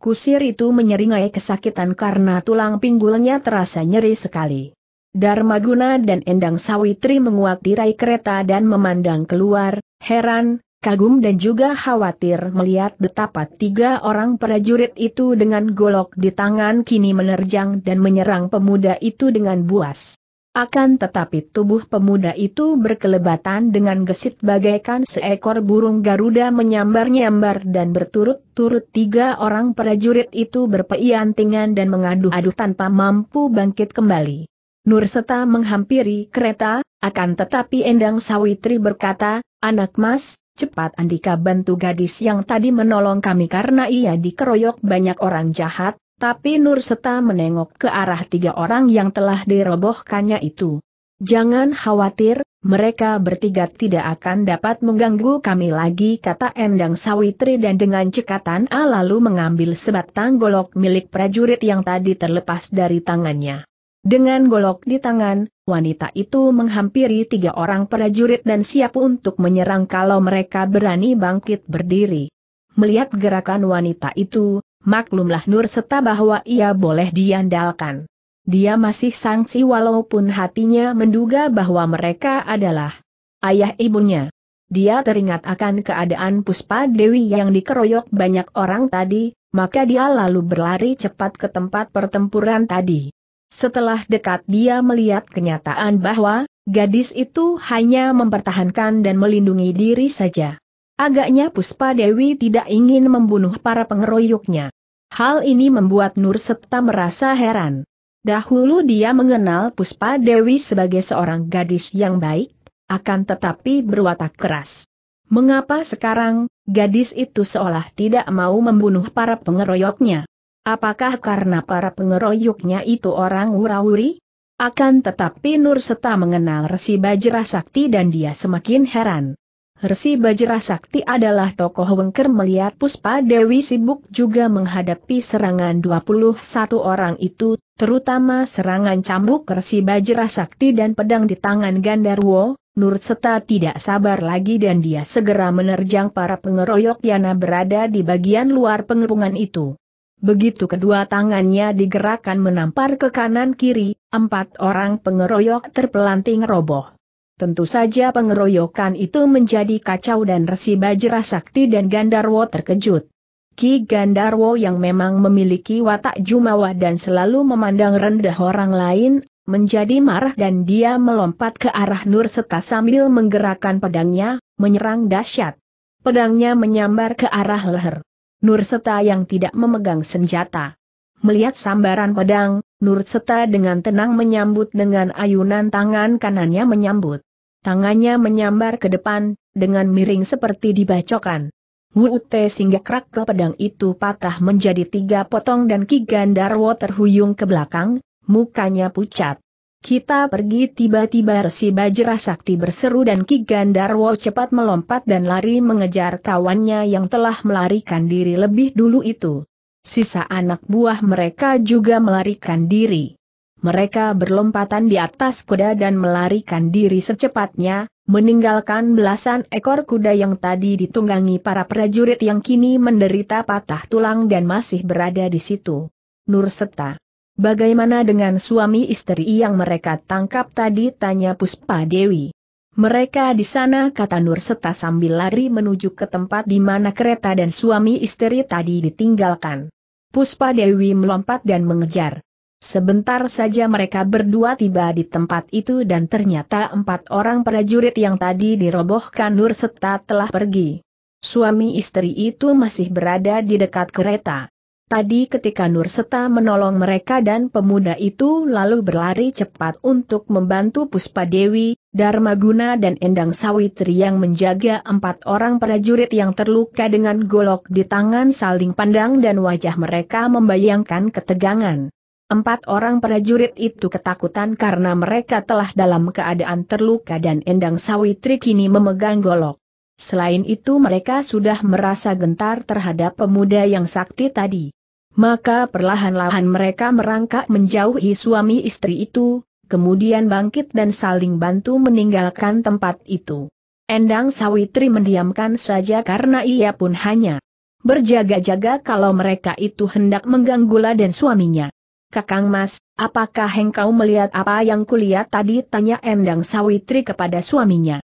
Kusir itu menyeringai kesakitan karena tulang pinggulnya terasa nyeri sekali. Darmaguna dan Endang Sawitri menguak tirai kereta dan memandang keluar, heran, kagum dan juga khawatir melihat betapa tiga orang prajurit itu dengan golok di tangan kini menerjang dan menyerang pemuda itu dengan buas. Akan tetapi tubuh pemuda itu berkelebatan dengan gesit bagaikan seekor burung Garuda menyambar-nyambar dan berturut-turut tiga orang prajurit itu berpeiantingan dan mengadu-adu tanpa mampu bangkit kembali. Nurseta menghampiri kereta, akan tetapi Endang Sawitri berkata, Anak mas, cepat Andika bantu gadis yang tadi menolong kami karena ia dikeroyok banyak orang jahat, tapi Nur Seta menengok ke arah tiga orang yang telah dirobohkannya itu. Jangan khawatir, mereka bertiga tidak akan dapat mengganggu kami lagi kata Endang Sawitri dan dengan cekatan A lalu mengambil sebatang golok milik prajurit yang tadi terlepas dari tangannya. Dengan golok di tangan, wanita itu menghampiri tiga orang prajurit dan siap untuk menyerang kalau mereka berani bangkit berdiri. Melihat gerakan wanita itu, maklumlah Nur Seta bahwa ia boleh diandalkan. Dia masih sangsi walaupun hatinya menduga bahwa mereka adalah ayah ibunya. Dia teringat akan keadaan Puspa Dewi yang dikeroyok banyak orang tadi, maka dia lalu berlari cepat ke tempat pertempuran tadi. Setelah dekat dia melihat kenyataan bahwa, gadis itu hanya mempertahankan dan melindungi diri saja. Agaknya Puspa Dewi tidak ingin membunuh para pengeroyoknya. Hal ini membuat Nur Setta merasa heran. Dahulu dia mengenal Puspa Dewi sebagai seorang gadis yang baik, akan tetapi berwatak keras. Mengapa sekarang, gadis itu seolah tidak mau membunuh para pengeroyoknya? Apakah karena para pengeroyoknya itu orang Wurawuri? Akan tetapi Nur Seta mengenal Resi Bajra Sakti dan dia semakin heran. Resi Bajra Sakti adalah tokoh wengker melihat Puspa Dewi sibuk juga menghadapi serangan 21 orang itu, terutama serangan cambuk Resi Bajra Sakti dan pedang di tangan Gandarwo, Nur Seta tidak sabar lagi dan dia segera menerjang para pengeroyok Yana berada di bagian luar pengerungan itu. Begitu kedua tangannya digerakkan menampar ke kanan kiri, empat orang pengeroyok terpelanting roboh. Tentu saja pengeroyokan itu menjadi kacau dan resi Bajra Sakti dan Gandarwo terkejut. Ki Gandarwo yang memang memiliki watak jumawa dan selalu memandang rendah orang lain, menjadi marah dan dia melompat ke arah Nur Seta sambil menggerakkan pedangnya, menyerang dahsyat. Pedangnya menyambar ke arah leher. Nurseta yang tidak memegang senjata. Melihat sambaran pedang, Nurseta dengan tenang menyambut dengan ayunan tangan kanannya menyambut. Tangannya menyambar ke depan, dengan miring seperti dibacokan. Wuute sehingga krak pedang itu patah menjadi tiga potong dan Ki Gandarwo terhuyung ke belakang, mukanya pucat. Kita pergi tiba-tiba Resi Bajra Sakti berseru dan Ki Gandarwo cepat melompat dan lari mengejar kawannya yang telah melarikan diri lebih dulu itu. Sisa anak buah mereka juga melarikan diri. Mereka berlompatan di atas kuda dan melarikan diri secepatnya, meninggalkan belasan ekor kuda yang tadi ditunggangi para prajurit yang kini menderita patah tulang dan masih berada di situ. Nur Seta Bagaimana dengan suami istri yang mereka tangkap tadi tanya Puspa Dewi. Mereka di sana kata Nur Seta sambil lari menuju ke tempat di mana kereta dan suami istri tadi ditinggalkan. Puspa Dewi melompat dan mengejar. Sebentar saja mereka berdua tiba di tempat itu dan ternyata empat orang prajurit yang tadi dirobohkan Nur Seta telah pergi. Suami istri itu masih berada di dekat kereta. Tadi ketika Nur Seta menolong mereka dan pemuda itu lalu berlari cepat untuk membantu Puspa Dewi, Darmaguna dan Endang Sawitri yang menjaga empat orang prajurit yang terluka dengan golok di tangan saling pandang dan wajah mereka membayangkan ketegangan. Empat orang prajurit itu ketakutan karena mereka telah dalam keadaan terluka dan Endang Sawitri kini memegang golok. Selain itu mereka sudah merasa gentar terhadap pemuda yang sakti tadi. Maka perlahan-lahan mereka merangkak menjauhi suami istri itu, kemudian bangkit dan saling bantu meninggalkan tempat itu. Endang Sawitri mendiamkan saja karena ia pun hanya berjaga-jaga kalau mereka itu hendak mengganggu dan suaminya. Kakang Mas, apakah engkau melihat apa yang kulihat tadi? Tanya Endang Sawitri kepada suaminya.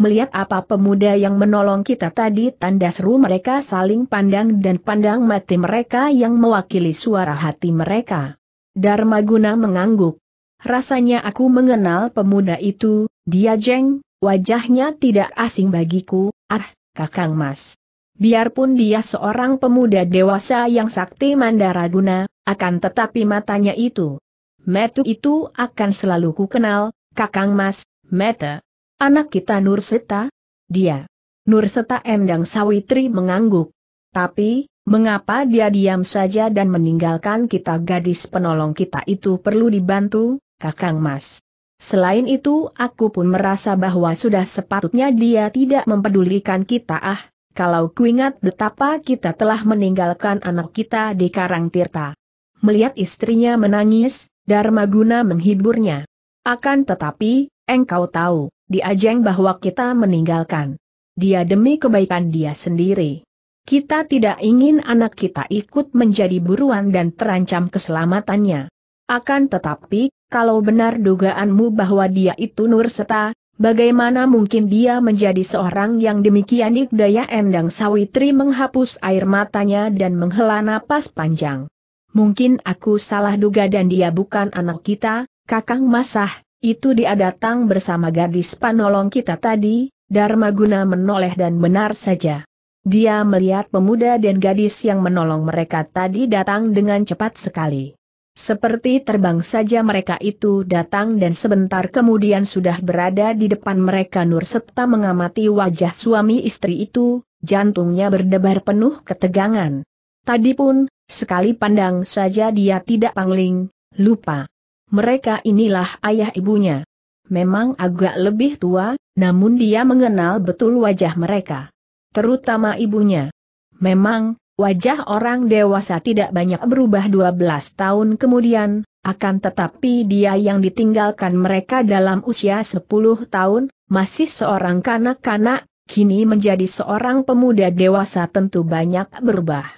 Melihat apa pemuda yang menolong kita tadi tanda seru mereka saling pandang dan pandang mati mereka yang mewakili suara hati mereka. Dharma guna mengangguk. Rasanya aku mengenal pemuda itu, dia jeng, wajahnya tidak asing bagiku, ah, kakang mas. Biarpun dia seorang pemuda dewasa yang sakti mandaraguna, akan tetapi matanya itu. Metu itu akan selalu kukenal, kakang mas, meta. Anak kita Nurseta? Dia. Nurseta Endang Sawitri mengangguk. Tapi, mengapa dia diam saja dan meninggalkan kita gadis penolong kita itu perlu dibantu, Kakang Mas? Selain itu aku pun merasa bahwa sudah sepatutnya dia tidak mempedulikan kita ah, kalau kuingat betapa kita telah meninggalkan anak kita di Karang Tirta. Melihat istrinya menangis, Dharma Guna menghiburnya. Akan tetapi, engkau tahu, di ajang bahwa kita meninggalkan dia demi kebaikan dia sendiri. Kita tidak ingin anak kita ikut menjadi buruan dan terancam keselamatannya. Akan tetapi, kalau benar dugaanmu bahwa dia itu Nurseta, bagaimana mungkin dia menjadi seorang yang demikian ikdaya Endang Sawitri menghapus air matanya dan menghela napas panjang. Mungkin aku salah duga dan dia bukan anak kita, Kakang Masah, itu dia datang bersama gadis panolong kita tadi, Dharma menoleh dan benar saja. Dia melihat pemuda dan gadis yang menolong mereka tadi datang dengan cepat sekali. Seperti terbang saja mereka itu datang dan sebentar kemudian sudah berada di depan mereka Nur serta mengamati wajah suami istri itu, jantungnya berdebar penuh ketegangan. Tadi pun, sekali pandang saja dia tidak pangling, lupa mereka inilah ayah ibunya. Memang agak lebih tua, namun dia mengenal betul wajah mereka. Terutama ibunya. Memang, wajah orang dewasa tidak banyak berubah 12 tahun kemudian, akan tetapi dia yang ditinggalkan mereka dalam usia 10 tahun, masih seorang kanak-kanak, kini menjadi seorang pemuda dewasa tentu banyak berubah.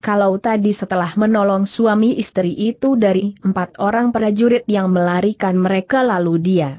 Kalau tadi setelah menolong suami istri itu dari empat orang prajurit yang melarikan mereka lalu dia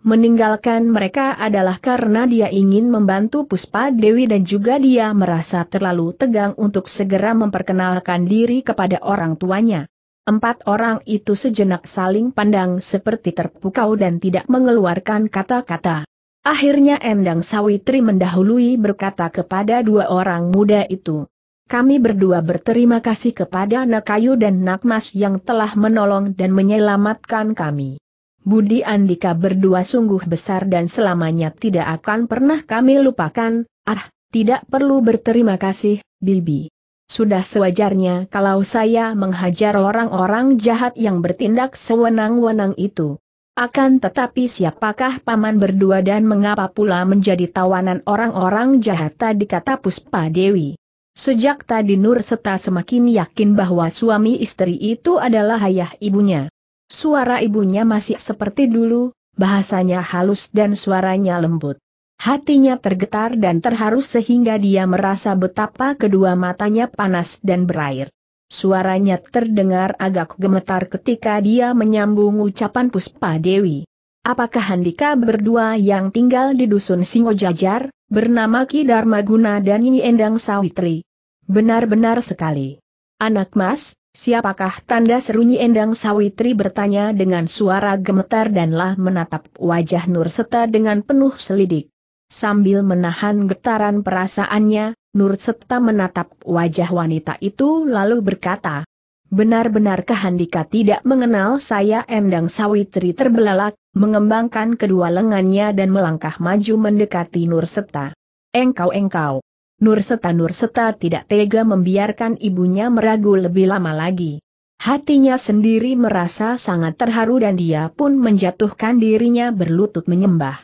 meninggalkan mereka adalah karena dia ingin membantu Puspa Dewi dan juga dia merasa terlalu tegang untuk segera memperkenalkan diri kepada orang tuanya. Empat orang itu sejenak saling pandang seperti terpukau dan tidak mengeluarkan kata-kata. Akhirnya Endang Sawitri mendahului berkata kepada dua orang muda itu, kami berdua berterima kasih kepada Nakayu dan Nakmas yang telah menolong dan menyelamatkan kami. Budi Andika berdua sungguh besar dan selamanya tidak akan pernah kami lupakan, ah, tidak perlu berterima kasih, Bibi. Sudah sewajarnya kalau saya menghajar orang-orang jahat yang bertindak sewenang-wenang itu. Akan tetapi siapakah paman berdua dan mengapa pula menjadi tawanan orang-orang jahat tadi kata Puspa Dewi. Sejak tadi Nur Seta semakin yakin bahwa suami istri itu adalah ayah ibunya. Suara ibunya masih seperti dulu, bahasanya halus dan suaranya lembut. Hatinya tergetar dan terharu sehingga dia merasa betapa kedua matanya panas dan berair. Suaranya terdengar agak gemetar ketika dia menyambung ucapan Puspa Dewi. Apakah Handika berdua yang tinggal di dusun Singojajar, bernama Ki Darmaguna dan Nyi Endang Sawitri? Benar-benar sekali. Anak mas, siapakah tanda seru Nyi Endang Sawitri bertanya dengan suara gemetar dan lah menatap wajah Nur Seta dengan penuh selidik. Sambil menahan getaran perasaannya, Nur Seta menatap wajah wanita itu lalu berkata, Benar-benarkah Handika tidak mengenal saya Endang Sawitri terbelalak, mengembangkan kedua lengannya dan melangkah maju mendekati Nurseta. Engkau engkau. Nurseta Nurseta tidak tega membiarkan ibunya meragu lebih lama lagi. Hatinya sendiri merasa sangat terharu dan dia pun menjatuhkan dirinya berlutut menyembah.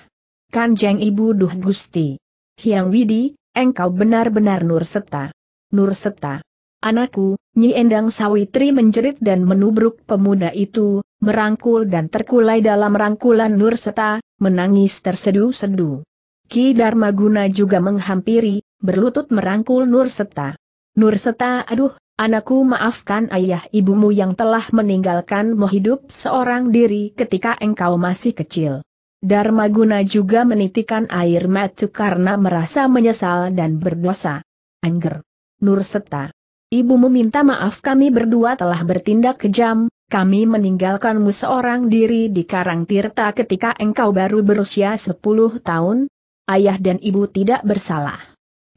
Kanjeng Ibu Duh Gusti. Hyang Widi, engkau benar-benar Nurseta. Nurseta. Anakku, Nyi Endang Sawitri menjerit dan menubruk pemuda itu, merangkul dan terkulai dalam rangkulan Nur Seta, menangis tersedu-sedu. Ki Darmaguna juga menghampiri, berlutut merangkul Nur Seta. Nur Seta aduh, anakku maafkan ayah ibumu yang telah meninggalkanmu hidup seorang diri ketika engkau masih kecil. Darmaguna juga menitikan air mata karena merasa menyesal dan berdosa. Angger. Nur Seta. Ibu meminta maaf kami berdua telah bertindak kejam, kami meninggalkanmu seorang diri di Karang Tirta ketika engkau baru berusia 10 tahun. Ayah dan ibu tidak bersalah.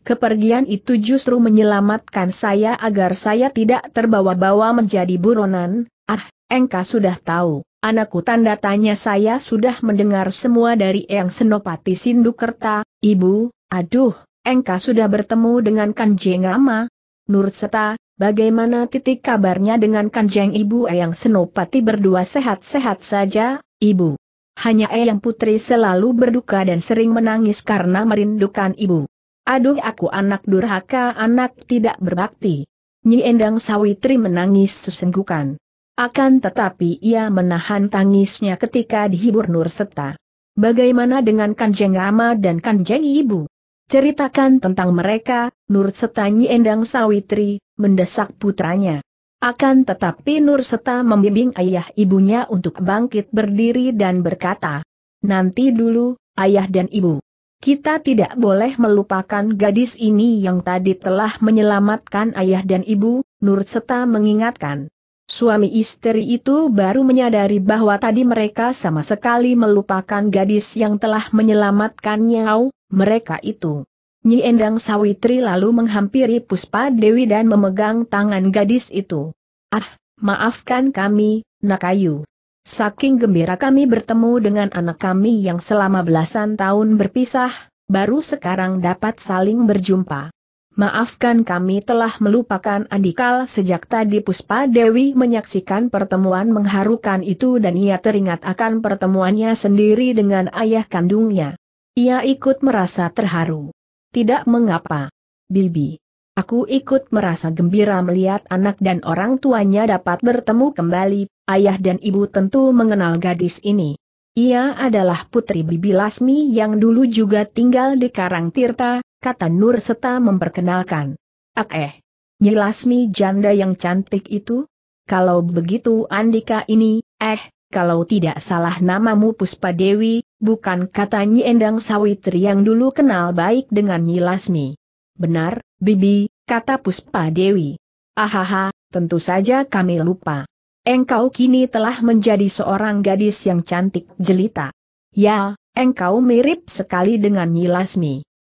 Kepergian itu justru menyelamatkan saya agar saya tidak terbawa-bawa menjadi buronan. Ah, engkau sudah tahu, anakku tanda tanya saya sudah mendengar semua dari Yang Senopati Sindukerta, ibu, aduh, engkau sudah bertemu dengan Kanjeng Rama. Nur Seta, bagaimana titik kabarnya dengan Kanjeng Ibu Eyang Senopati berdua sehat-sehat saja, Ibu? Hanya Eyang Putri selalu berduka dan sering menangis karena merindukan Ibu. Aduh aku anak durhaka anak tidak berbakti. Nyi Endang Sawitri menangis sesenggukan. Akan tetapi ia menahan tangisnya ketika dihibur Nur Seta. Bagaimana dengan Kanjeng Rama dan Kanjeng Ibu? Ceritakan tentang mereka, Nur Setanyi Endang Sawitri, mendesak putranya. Akan tetapi Nur Seta membimbing ayah ibunya untuk bangkit berdiri dan berkata, Nanti dulu, ayah dan ibu. Kita tidak boleh melupakan gadis ini yang tadi telah menyelamatkan ayah dan ibu, Nur Seta mengingatkan. Suami istri itu baru menyadari bahwa tadi mereka sama sekali melupakan gadis yang telah menyelamatkannya mereka itu. Nyi Endang Sawitri lalu menghampiri Puspa Dewi dan memegang tangan gadis itu. Ah, maafkan kami, Nakayu. Saking gembira kami bertemu dengan anak kami yang selama belasan tahun berpisah, baru sekarang dapat saling berjumpa. Maafkan kami telah melupakan Andikal sejak tadi Puspa Dewi menyaksikan pertemuan mengharukan itu dan ia teringat akan pertemuannya sendiri dengan ayah kandungnya. Ia ikut merasa terharu. Tidak mengapa. Bibi. Aku ikut merasa gembira melihat anak dan orang tuanya dapat bertemu kembali, ayah dan ibu tentu mengenal gadis ini. Ia adalah putri Bibi Lasmi yang dulu juga tinggal di Karang Tirta, kata Nur serta memperkenalkan. Ak eh, Nyi Lasmi janda yang cantik itu? Kalau begitu Andika ini, eh, kalau tidak salah namamu Puspa Dewi, Bukan kata Nyi Endang Sawitri yang dulu kenal baik dengan Nyi Lasmi. Benar, Bibi, kata Puspa Dewi. Ahaha, tentu saja kami lupa. Engkau kini telah menjadi seorang gadis yang cantik jelita. Ya, engkau mirip sekali dengan Nyi Lasmi.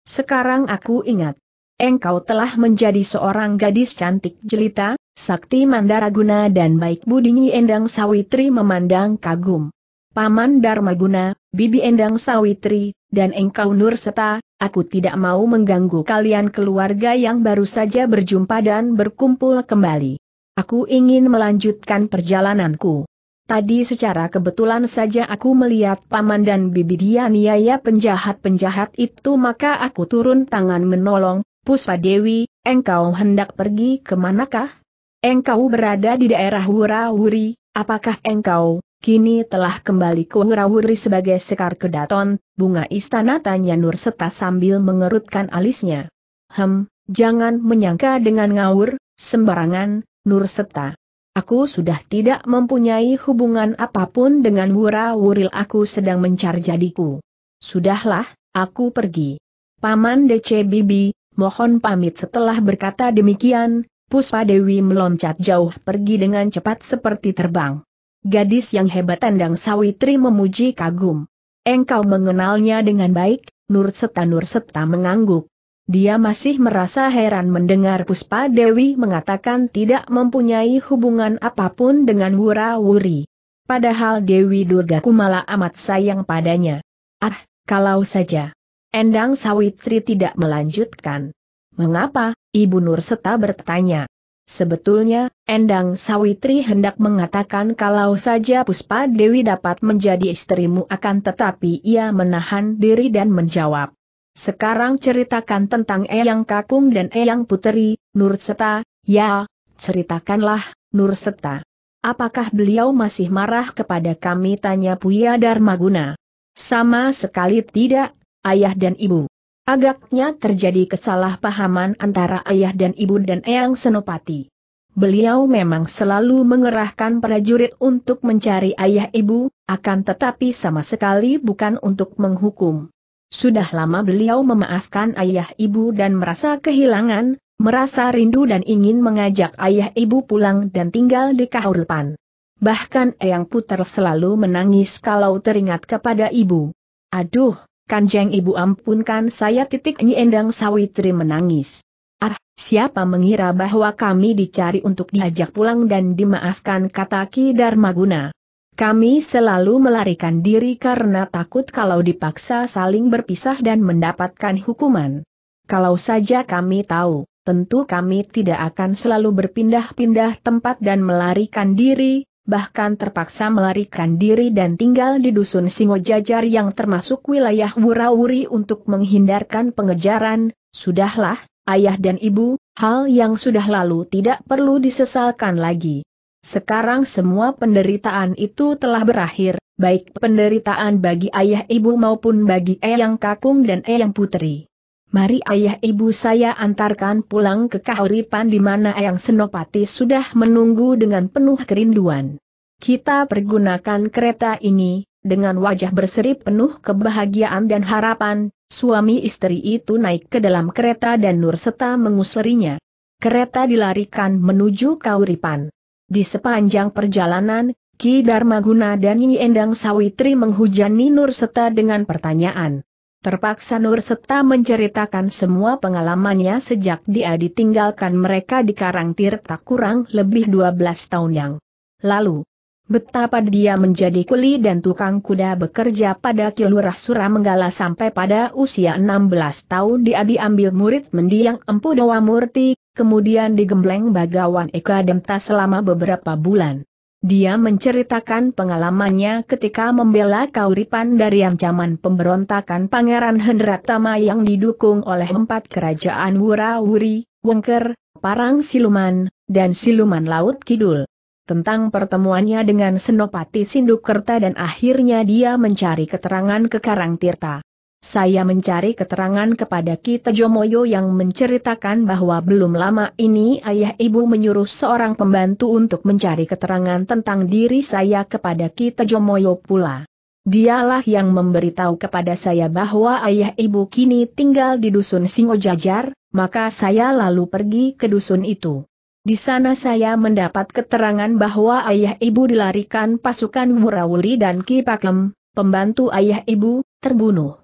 Sekarang aku ingat. Engkau telah menjadi seorang gadis cantik jelita, sakti mandaraguna dan baik budi Nyi Endang Sawitri memandang kagum. Paman Darmaguna. Bibi Endang Sawitri, dan engkau Nur Seta, aku tidak mau mengganggu kalian keluarga yang baru saja berjumpa dan berkumpul kembali. Aku ingin melanjutkan perjalananku. Tadi secara kebetulan saja aku melihat paman dan bibi dia niaya penjahat-penjahat itu maka aku turun tangan menolong, Puspa Dewi, engkau hendak pergi kemanakah? Engkau berada di daerah Wura-Wuri, apakah engkau, kini telah kembali ke Ngerawuri sebagai sekar kedaton, bunga istana tanya Nur Seta sambil mengerutkan alisnya. Hem, jangan menyangka dengan ngawur, sembarangan, Nur Seta. Aku sudah tidak mempunyai hubungan apapun dengan Wura Wuril aku sedang mencari jadiku. Sudahlah, aku pergi. Paman DC Bibi, mohon pamit setelah berkata demikian, Puspa Dewi meloncat jauh pergi dengan cepat seperti terbang. Gadis yang hebat tendang Sawitri memuji kagum. Engkau mengenalnya dengan baik, Nurseta Nurseta mengangguk. Dia masih merasa heran mendengar Puspa Dewi mengatakan tidak mempunyai hubungan apapun dengan Wura Wuri. Padahal Dewi Durga Kumala amat sayang padanya. Ah, kalau saja. Endang Sawitri tidak melanjutkan. Mengapa, Ibu Nurseta bertanya. Sebetulnya, Endang Sawitri hendak mengatakan kalau saja Puspa Dewi dapat menjadi istrimu akan tetapi ia menahan diri dan menjawab. Sekarang ceritakan tentang Eyang Kakung dan Eyang Puteri, Nurseta, ya, ceritakanlah, Nurseta. Apakah beliau masih marah kepada kami tanya Puya Darmaguna? Sama sekali tidak, ayah dan ibu. Agaknya terjadi kesalahpahaman antara ayah dan ibu dan Eyang Senopati. Beliau memang selalu mengerahkan prajurit untuk mencari ayah ibu, akan tetapi sama sekali bukan untuk menghukum. Sudah lama beliau memaafkan ayah ibu dan merasa kehilangan, merasa rindu dan ingin mengajak ayah ibu pulang dan tinggal di kahurpan. Bahkan Eyang Puter selalu menangis kalau teringat kepada ibu. Aduh, Kanjeng Ibu ampunkan saya titik Nyi Endang Sawitri menangis. Ah, siapa mengira bahwa kami dicari untuk diajak pulang dan dimaafkan kata Ki Darmaguna. Kami selalu melarikan diri karena takut kalau dipaksa saling berpisah dan mendapatkan hukuman. Kalau saja kami tahu, tentu kami tidak akan selalu berpindah-pindah tempat dan melarikan diri, bahkan terpaksa melarikan diri dan tinggal di dusun Singojajar yang termasuk wilayah Wurawuri untuk menghindarkan pengejaran, sudahlah, ayah dan ibu, hal yang sudah lalu tidak perlu disesalkan lagi. Sekarang semua penderitaan itu telah berakhir, baik penderitaan bagi ayah ibu maupun bagi Eyang Kakung dan Eyang Putri. Mari ayah ibu saya antarkan pulang ke kahuripan di mana Eyang Senopati sudah menunggu dengan penuh kerinduan. Kita pergunakan kereta ini, dengan wajah berseri penuh kebahagiaan dan harapan, suami istri itu naik ke dalam kereta dan Nur serta mengusirinya. Kereta dilarikan menuju kahuripan. Di sepanjang perjalanan, Ki Darmaguna dan Nyi Endang Sawitri menghujani Nur serta dengan pertanyaan. Terpaksa Nur serta menceritakan semua pengalamannya sejak dia ditinggalkan mereka di Karang Tirta kurang lebih 12 tahun yang lalu. Betapa dia menjadi kuli dan tukang kuda bekerja pada Kilurah Menggala sampai pada usia 16 tahun dia diambil murid mendiang Empu Dawamurti, kemudian digembleng Bagawan Eka Demta selama beberapa bulan. Dia menceritakan pengalamannya ketika membela Kauripan dari ancaman pemberontakan Pangeran Hendratama yang didukung oleh empat kerajaan Wurawuri, Wengker, Parang Siluman, dan Siluman Laut Kidul. Tentang pertemuannya dengan Senopati Sindukerta dan akhirnya dia mencari keterangan ke Karang Tirta. Saya mencari keterangan kepada Kita Jomoyo yang menceritakan bahwa belum lama ini ayah ibu menyuruh seorang pembantu untuk mencari keterangan tentang diri saya kepada Kita Jomoyo pula. Dialah yang memberitahu kepada saya bahwa ayah ibu kini tinggal di dusun Singojajar, maka saya lalu pergi ke dusun itu. Di sana saya mendapat keterangan bahwa ayah ibu dilarikan pasukan Wurawuli dan Ki Pakem, pembantu ayah ibu, terbunuh.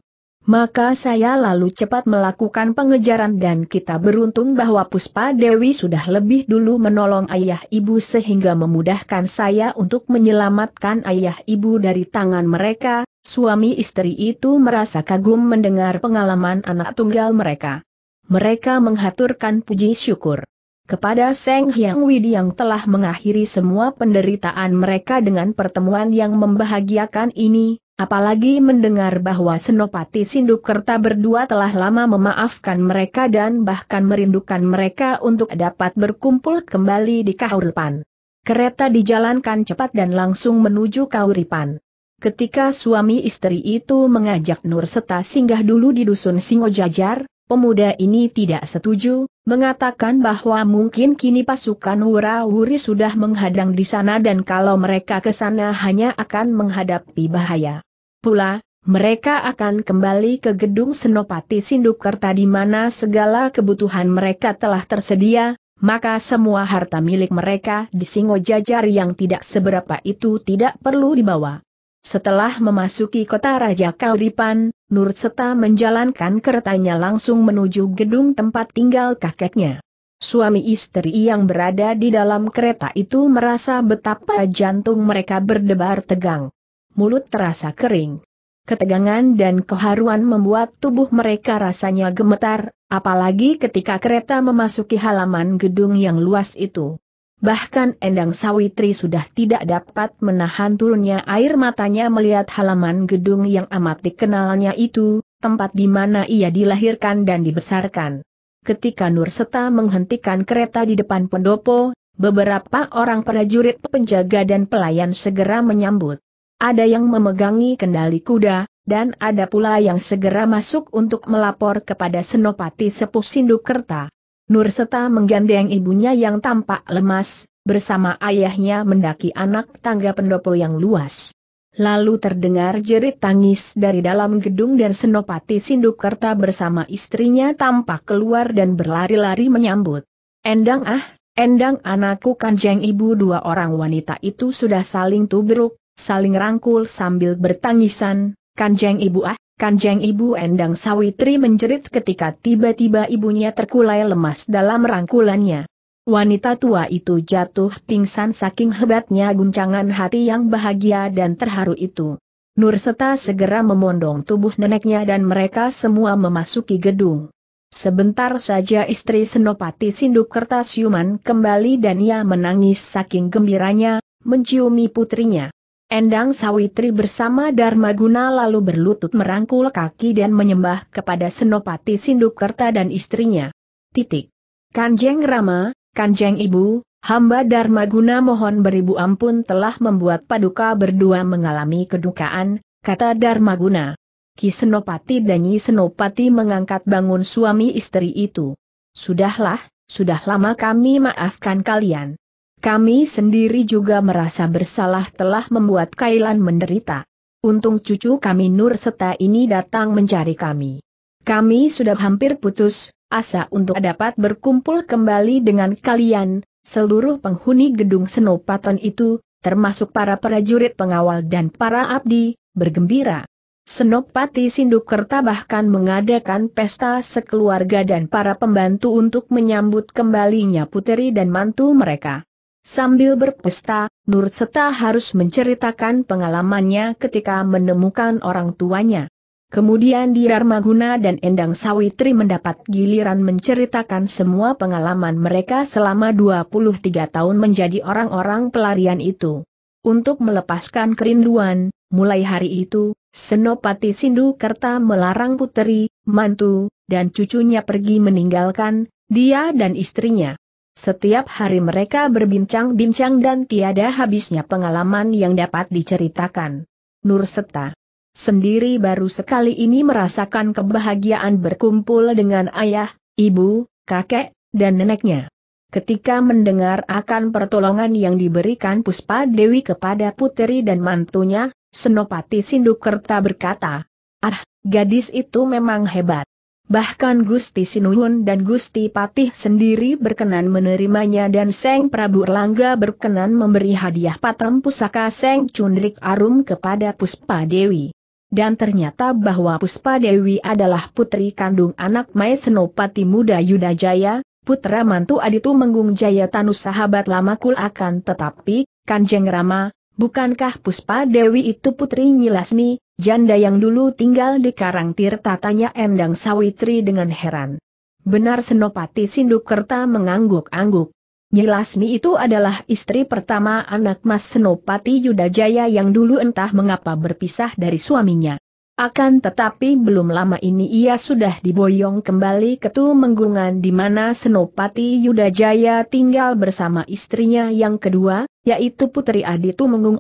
Maka saya lalu cepat melakukan pengejaran dan kita beruntung bahwa Puspa Dewi sudah lebih dulu menolong ayah ibu sehingga memudahkan saya untuk menyelamatkan ayah ibu dari tangan mereka, suami istri itu merasa kagum mendengar pengalaman anak tunggal mereka. Mereka menghaturkan puji syukur kepada Seng Hyang Widi yang telah mengakhiri semua penderitaan mereka dengan pertemuan yang membahagiakan ini, Apalagi mendengar bahwa Senopati Sindukerta berdua telah lama memaafkan mereka dan bahkan merindukan mereka untuk dapat berkumpul kembali di Kahuripan. Kereta dijalankan cepat dan langsung menuju Kahuripan. Ketika suami istri itu mengajak Nur Seta singgah dulu di dusun Singojajar, pemuda ini tidak setuju, mengatakan bahwa mungkin kini pasukan Wura-Wuri sudah menghadang di sana dan kalau mereka ke sana hanya akan menghadapi bahaya pula, mereka akan kembali ke gedung Senopati Sindukerta di mana segala kebutuhan mereka telah tersedia, maka semua harta milik mereka di Singo Jajar yang tidak seberapa itu tidak perlu dibawa. Setelah memasuki kota Raja Kauripan, Nur menjalankan keretanya langsung menuju gedung tempat tinggal kakeknya. Suami istri yang berada di dalam kereta itu merasa betapa jantung mereka berdebar tegang mulut terasa kering. Ketegangan dan keharuan membuat tubuh mereka rasanya gemetar, apalagi ketika kereta memasuki halaman gedung yang luas itu. Bahkan Endang Sawitri sudah tidak dapat menahan turunnya air matanya melihat halaman gedung yang amat dikenalnya itu, tempat di mana ia dilahirkan dan dibesarkan. Ketika Nur Seta menghentikan kereta di depan pendopo, beberapa orang prajurit penjaga dan pelayan segera menyambut. Ada yang memegangi kendali kuda, dan ada pula yang segera masuk untuk melapor kepada Senopati Sepuh Sindukerta. Nurseta menggandeng ibunya yang tampak lemas, bersama ayahnya mendaki anak tangga pendopo yang luas. Lalu terdengar jerit tangis dari dalam gedung dan Senopati Sindukerta bersama istrinya tampak keluar dan berlari-lari menyambut. Endang ah, endang anakku kanjeng ibu dua orang wanita itu sudah saling tubruk, saling rangkul sambil bertangisan, Kanjeng Ibu ah, Kanjeng Ibu Endang Sawitri menjerit ketika tiba-tiba ibunya terkulai lemas dalam rangkulannya. Wanita tua itu jatuh pingsan saking hebatnya guncangan hati yang bahagia dan terharu itu. Nurseta segera memondong tubuh neneknya dan mereka semua memasuki gedung. Sebentar saja istri Senopati Sinduk Kertasiuman kembali dan ia menangis saking gembiranya, menciumi putrinya. Endang Sawitri bersama Darmaguna lalu berlutut merangkul kaki dan menyembah kepada Senopati Sindukerta dan istrinya. Titik. Kanjeng Rama, Kanjeng Ibu, hamba Darmaguna mohon beribu ampun telah membuat paduka berdua mengalami kedukaan, kata Darmaguna. Ki Senopati dan Nyi Senopati mengangkat bangun suami istri itu. Sudahlah, sudah lama kami maafkan kalian. Kami sendiri juga merasa bersalah telah membuat Kailan menderita. Untung cucu kami Nur Seta ini datang mencari kami. Kami sudah hampir putus, asa untuk dapat berkumpul kembali dengan kalian, seluruh penghuni gedung Senopaton itu, termasuk para prajurit pengawal dan para abdi, bergembira. Senopati Sindukerta bahkan mengadakan pesta sekeluarga dan para pembantu untuk menyambut kembalinya puteri dan mantu mereka. Sambil berpesta, Nur Seta harus menceritakan pengalamannya ketika menemukan orang tuanya. Kemudian Diarmaguna dan Endang Sawitri mendapat giliran menceritakan semua pengalaman mereka selama 23 tahun menjadi orang-orang pelarian itu. Untuk melepaskan kerinduan, mulai hari itu, Senopati Sindu Kerta melarang putri, mantu, dan cucunya pergi meninggalkan, dia dan istrinya. Setiap hari mereka berbincang-bincang dan tiada habisnya pengalaman yang dapat diceritakan. Nur Seta sendiri baru sekali ini merasakan kebahagiaan berkumpul dengan ayah, ibu, kakek, dan neneknya. Ketika mendengar akan pertolongan yang diberikan Puspa Dewi kepada puteri dan mantunya, Senopati Sindukerta berkata, Ah, gadis itu memang hebat. Bahkan Gusti Sinuhun dan Gusti Patih sendiri berkenan menerimanya dan Seng Prabu Erlangga berkenan memberi hadiah patem pusaka Seng Cundrik Arum kepada Puspa Dewi. Dan ternyata bahwa Puspa Dewi adalah putri kandung anak Mai Senopati Muda Yudajaya, putra mantu Aditu Menggung Jaya Tanu sahabat lama kul akan tetapi, Kanjeng Rama, Bukankah Puspa Dewi itu putri Nyilasmi, janda yang dulu tinggal di Karangtir? Tanya Endang Sawitri dengan heran. Benar Senopati Sindukerta mengangguk-angguk. Nyilasmi itu adalah istri pertama anak Mas Senopati Yudajaya yang dulu entah mengapa berpisah dari suaminya. Akan tetapi belum lama ini ia sudah diboyong kembali ke Tumenggungan di mana Senopati Yudajaya tinggal bersama istrinya yang kedua, yaitu Putri Adi Tumenggung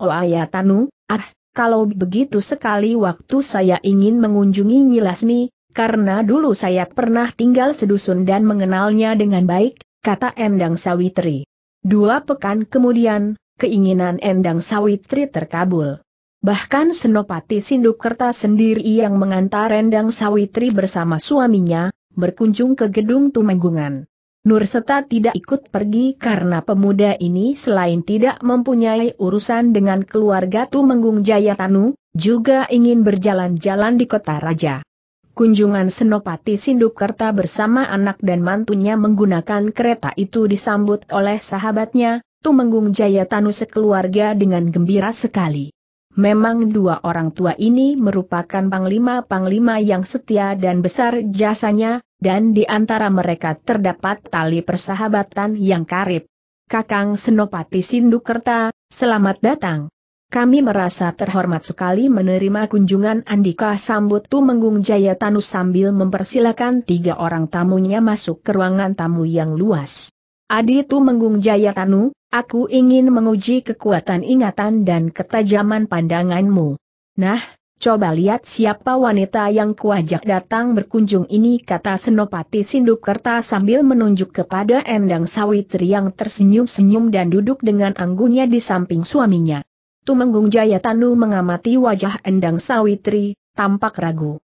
Tanu. Ah, kalau begitu sekali waktu saya ingin mengunjungi Nyilasmi, karena dulu saya pernah tinggal sedusun dan mengenalnya dengan baik, kata Endang Sawitri. Dua pekan kemudian, keinginan Endang Sawitri terkabul. Bahkan Senopati Sindukerta sendiri yang mengantar Rendang Sawitri bersama suaminya, berkunjung ke gedung Tumenggungan. Nurseta tidak ikut pergi karena pemuda ini selain tidak mempunyai urusan dengan keluarga Tumenggung Jayatanu, juga ingin berjalan-jalan di kota raja. Kunjungan Senopati Sindukerta bersama anak dan mantunya menggunakan kereta itu disambut oleh sahabatnya, Tumenggung Jayatanu sekeluarga dengan gembira sekali. Memang dua orang tua ini merupakan panglima-panglima yang setia dan besar jasanya, dan di antara mereka terdapat tali persahabatan yang karib. Kakang Senopati Sindukerta, selamat datang. Kami merasa terhormat sekali menerima kunjungan Andika sambut Tumenggung Jaya Tanu sambil mempersilakan tiga orang tamunya masuk ke ruangan tamu yang luas. Adi Tumenggung Jaya Tanu, Aku ingin menguji kekuatan ingatan dan ketajaman pandanganmu. Nah, coba lihat siapa wanita yang kuajak datang berkunjung ini kata Senopati Sindukerta sambil menunjuk kepada Endang Sawitri yang tersenyum-senyum dan duduk dengan anggunnya di samping suaminya. Tumenggung Jayatanu mengamati wajah Endang Sawitri, tampak ragu.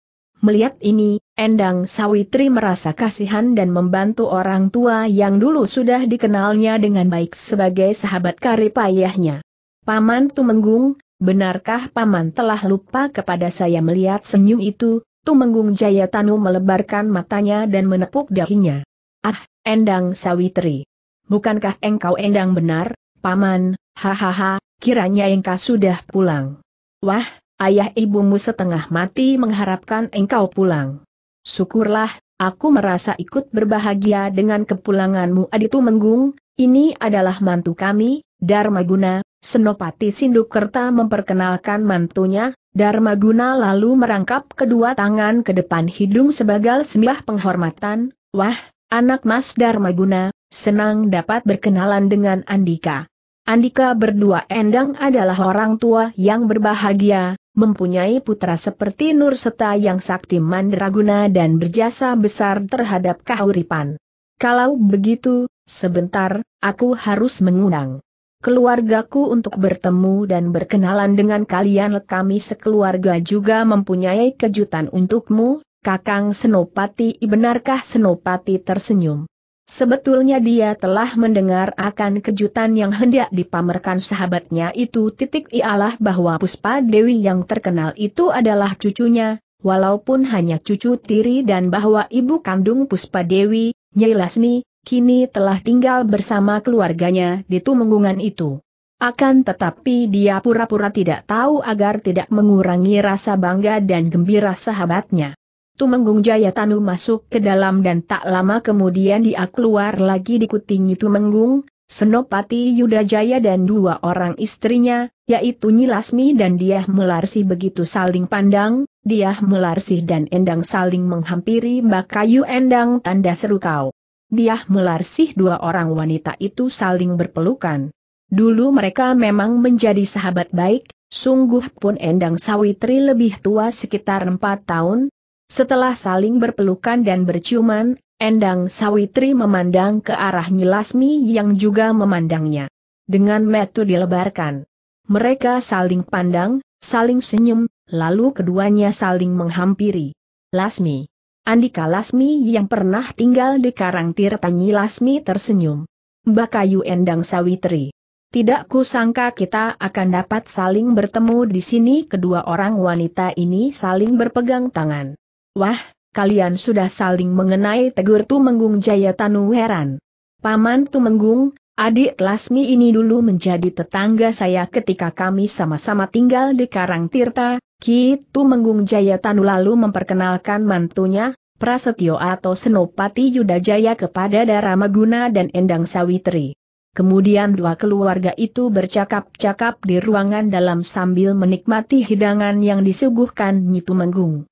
Melihat ini, Endang Sawitri merasa kasihan dan membantu orang tua yang dulu sudah dikenalnya dengan baik sebagai sahabat karib ayahnya. Paman Tumenggung, benarkah Paman telah lupa kepada saya melihat senyum itu? Tumenggung Jayatanu melebarkan matanya dan menepuk dahinya. Ah, Endang Sawitri. Bukankah engkau Endang benar, Paman, hahaha, kiranya engkau sudah pulang. Wah, Ayah ibumu setengah mati mengharapkan engkau pulang. Syukurlah, aku merasa ikut berbahagia dengan kepulanganmu Aditu Menggung, ini adalah mantu kami, Darmaguna, Senopati Sindukerta memperkenalkan mantunya, Darmaguna lalu merangkap kedua tangan ke depan hidung sebagai sembah penghormatan, wah, anak mas Darmaguna, senang dapat berkenalan dengan Andika. Andika berdua endang adalah orang tua yang berbahagia, mempunyai putra seperti Nur Seta yang sakti mandraguna dan berjasa besar terhadap kahuripan. Kalau begitu, sebentar, aku harus mengundang keluargaku untuk bertemu dan berkenalan dengan kalian. Kami sekeluarga juga mempunyai kejutan untukmu, Kakang Senopati. Benarkah Senopati tersenyum? Sebetulnya dia telah mendengar akan kejutan yang hendak dipamerkan sahabatnya itu titik ialah bahwa Puspa Dewi yang terkenal itu adalah cucunya, walaupun hanya cucu tiri dan bahwa ibu kandung Puspa Dewi, Nyai Lasni, kini telah tinggal bersama keluarganya di Tumenggungan itu. Akan tetapi dia pura-pura tidak tahu agar tidak mengurangi rasa bangga dan gembira sahabatnya. Tumenggung Jaya Tanu masuk ke dalam dan tak lama kemudian dia keluar lagi dikutingi Tumenggung, Senopati Yuda Jaya dan dua orang istrinya, yaitu Nyilasmi dan Diah Mularsi begitu saling pandang, Diah Mularsi dan Endang saling menghampiri Bakayu Endang tanda seru kau. Diah Melarsi dua orang wanita itu saling berpelukan. Dulu mereka memang menjadi sahabat baik, sungguh pun Endang Sawitri lebih tua sekitar empat tahun, setelah saling berpelukan dan berciuman, Endang Sawitri memandang ke arah Nyilasmi yang juga memandangnya. Dengan metu dilebarkan. Mereka saling pandang, saling senyum, lalu keduanya saling menghampiri. Lasmi. Andika Lasmi yang pernah tinggal di Karang Tirta Nyilasmi tersenyum. Mbak Kayu Endang Sawitri. Tidak kusangka kita akan dapat saling bertemu di sini kedua orang wanita ini saling berpegang tangan. Wah, kalian sudah saling mengenai tegur Tumenggung Jaya Tanu heran. Paman Tumenggung, adik Lasmi ini dulu menjadi tetangga saya ketika kami sama-sama tinggal di Karang Tirta, Ki Tumenggung Jaya Tanu lalu memperkenalkan mantunya, Prasetyo atau Senopati Yudajaya kepada Daramaguna dan Endang Sawitri. Kemudian dua keluarga itu bercakap-cakap di ruangan dalam sambil menikmati hidangan yang disuguhkan Nyi Tumenggung.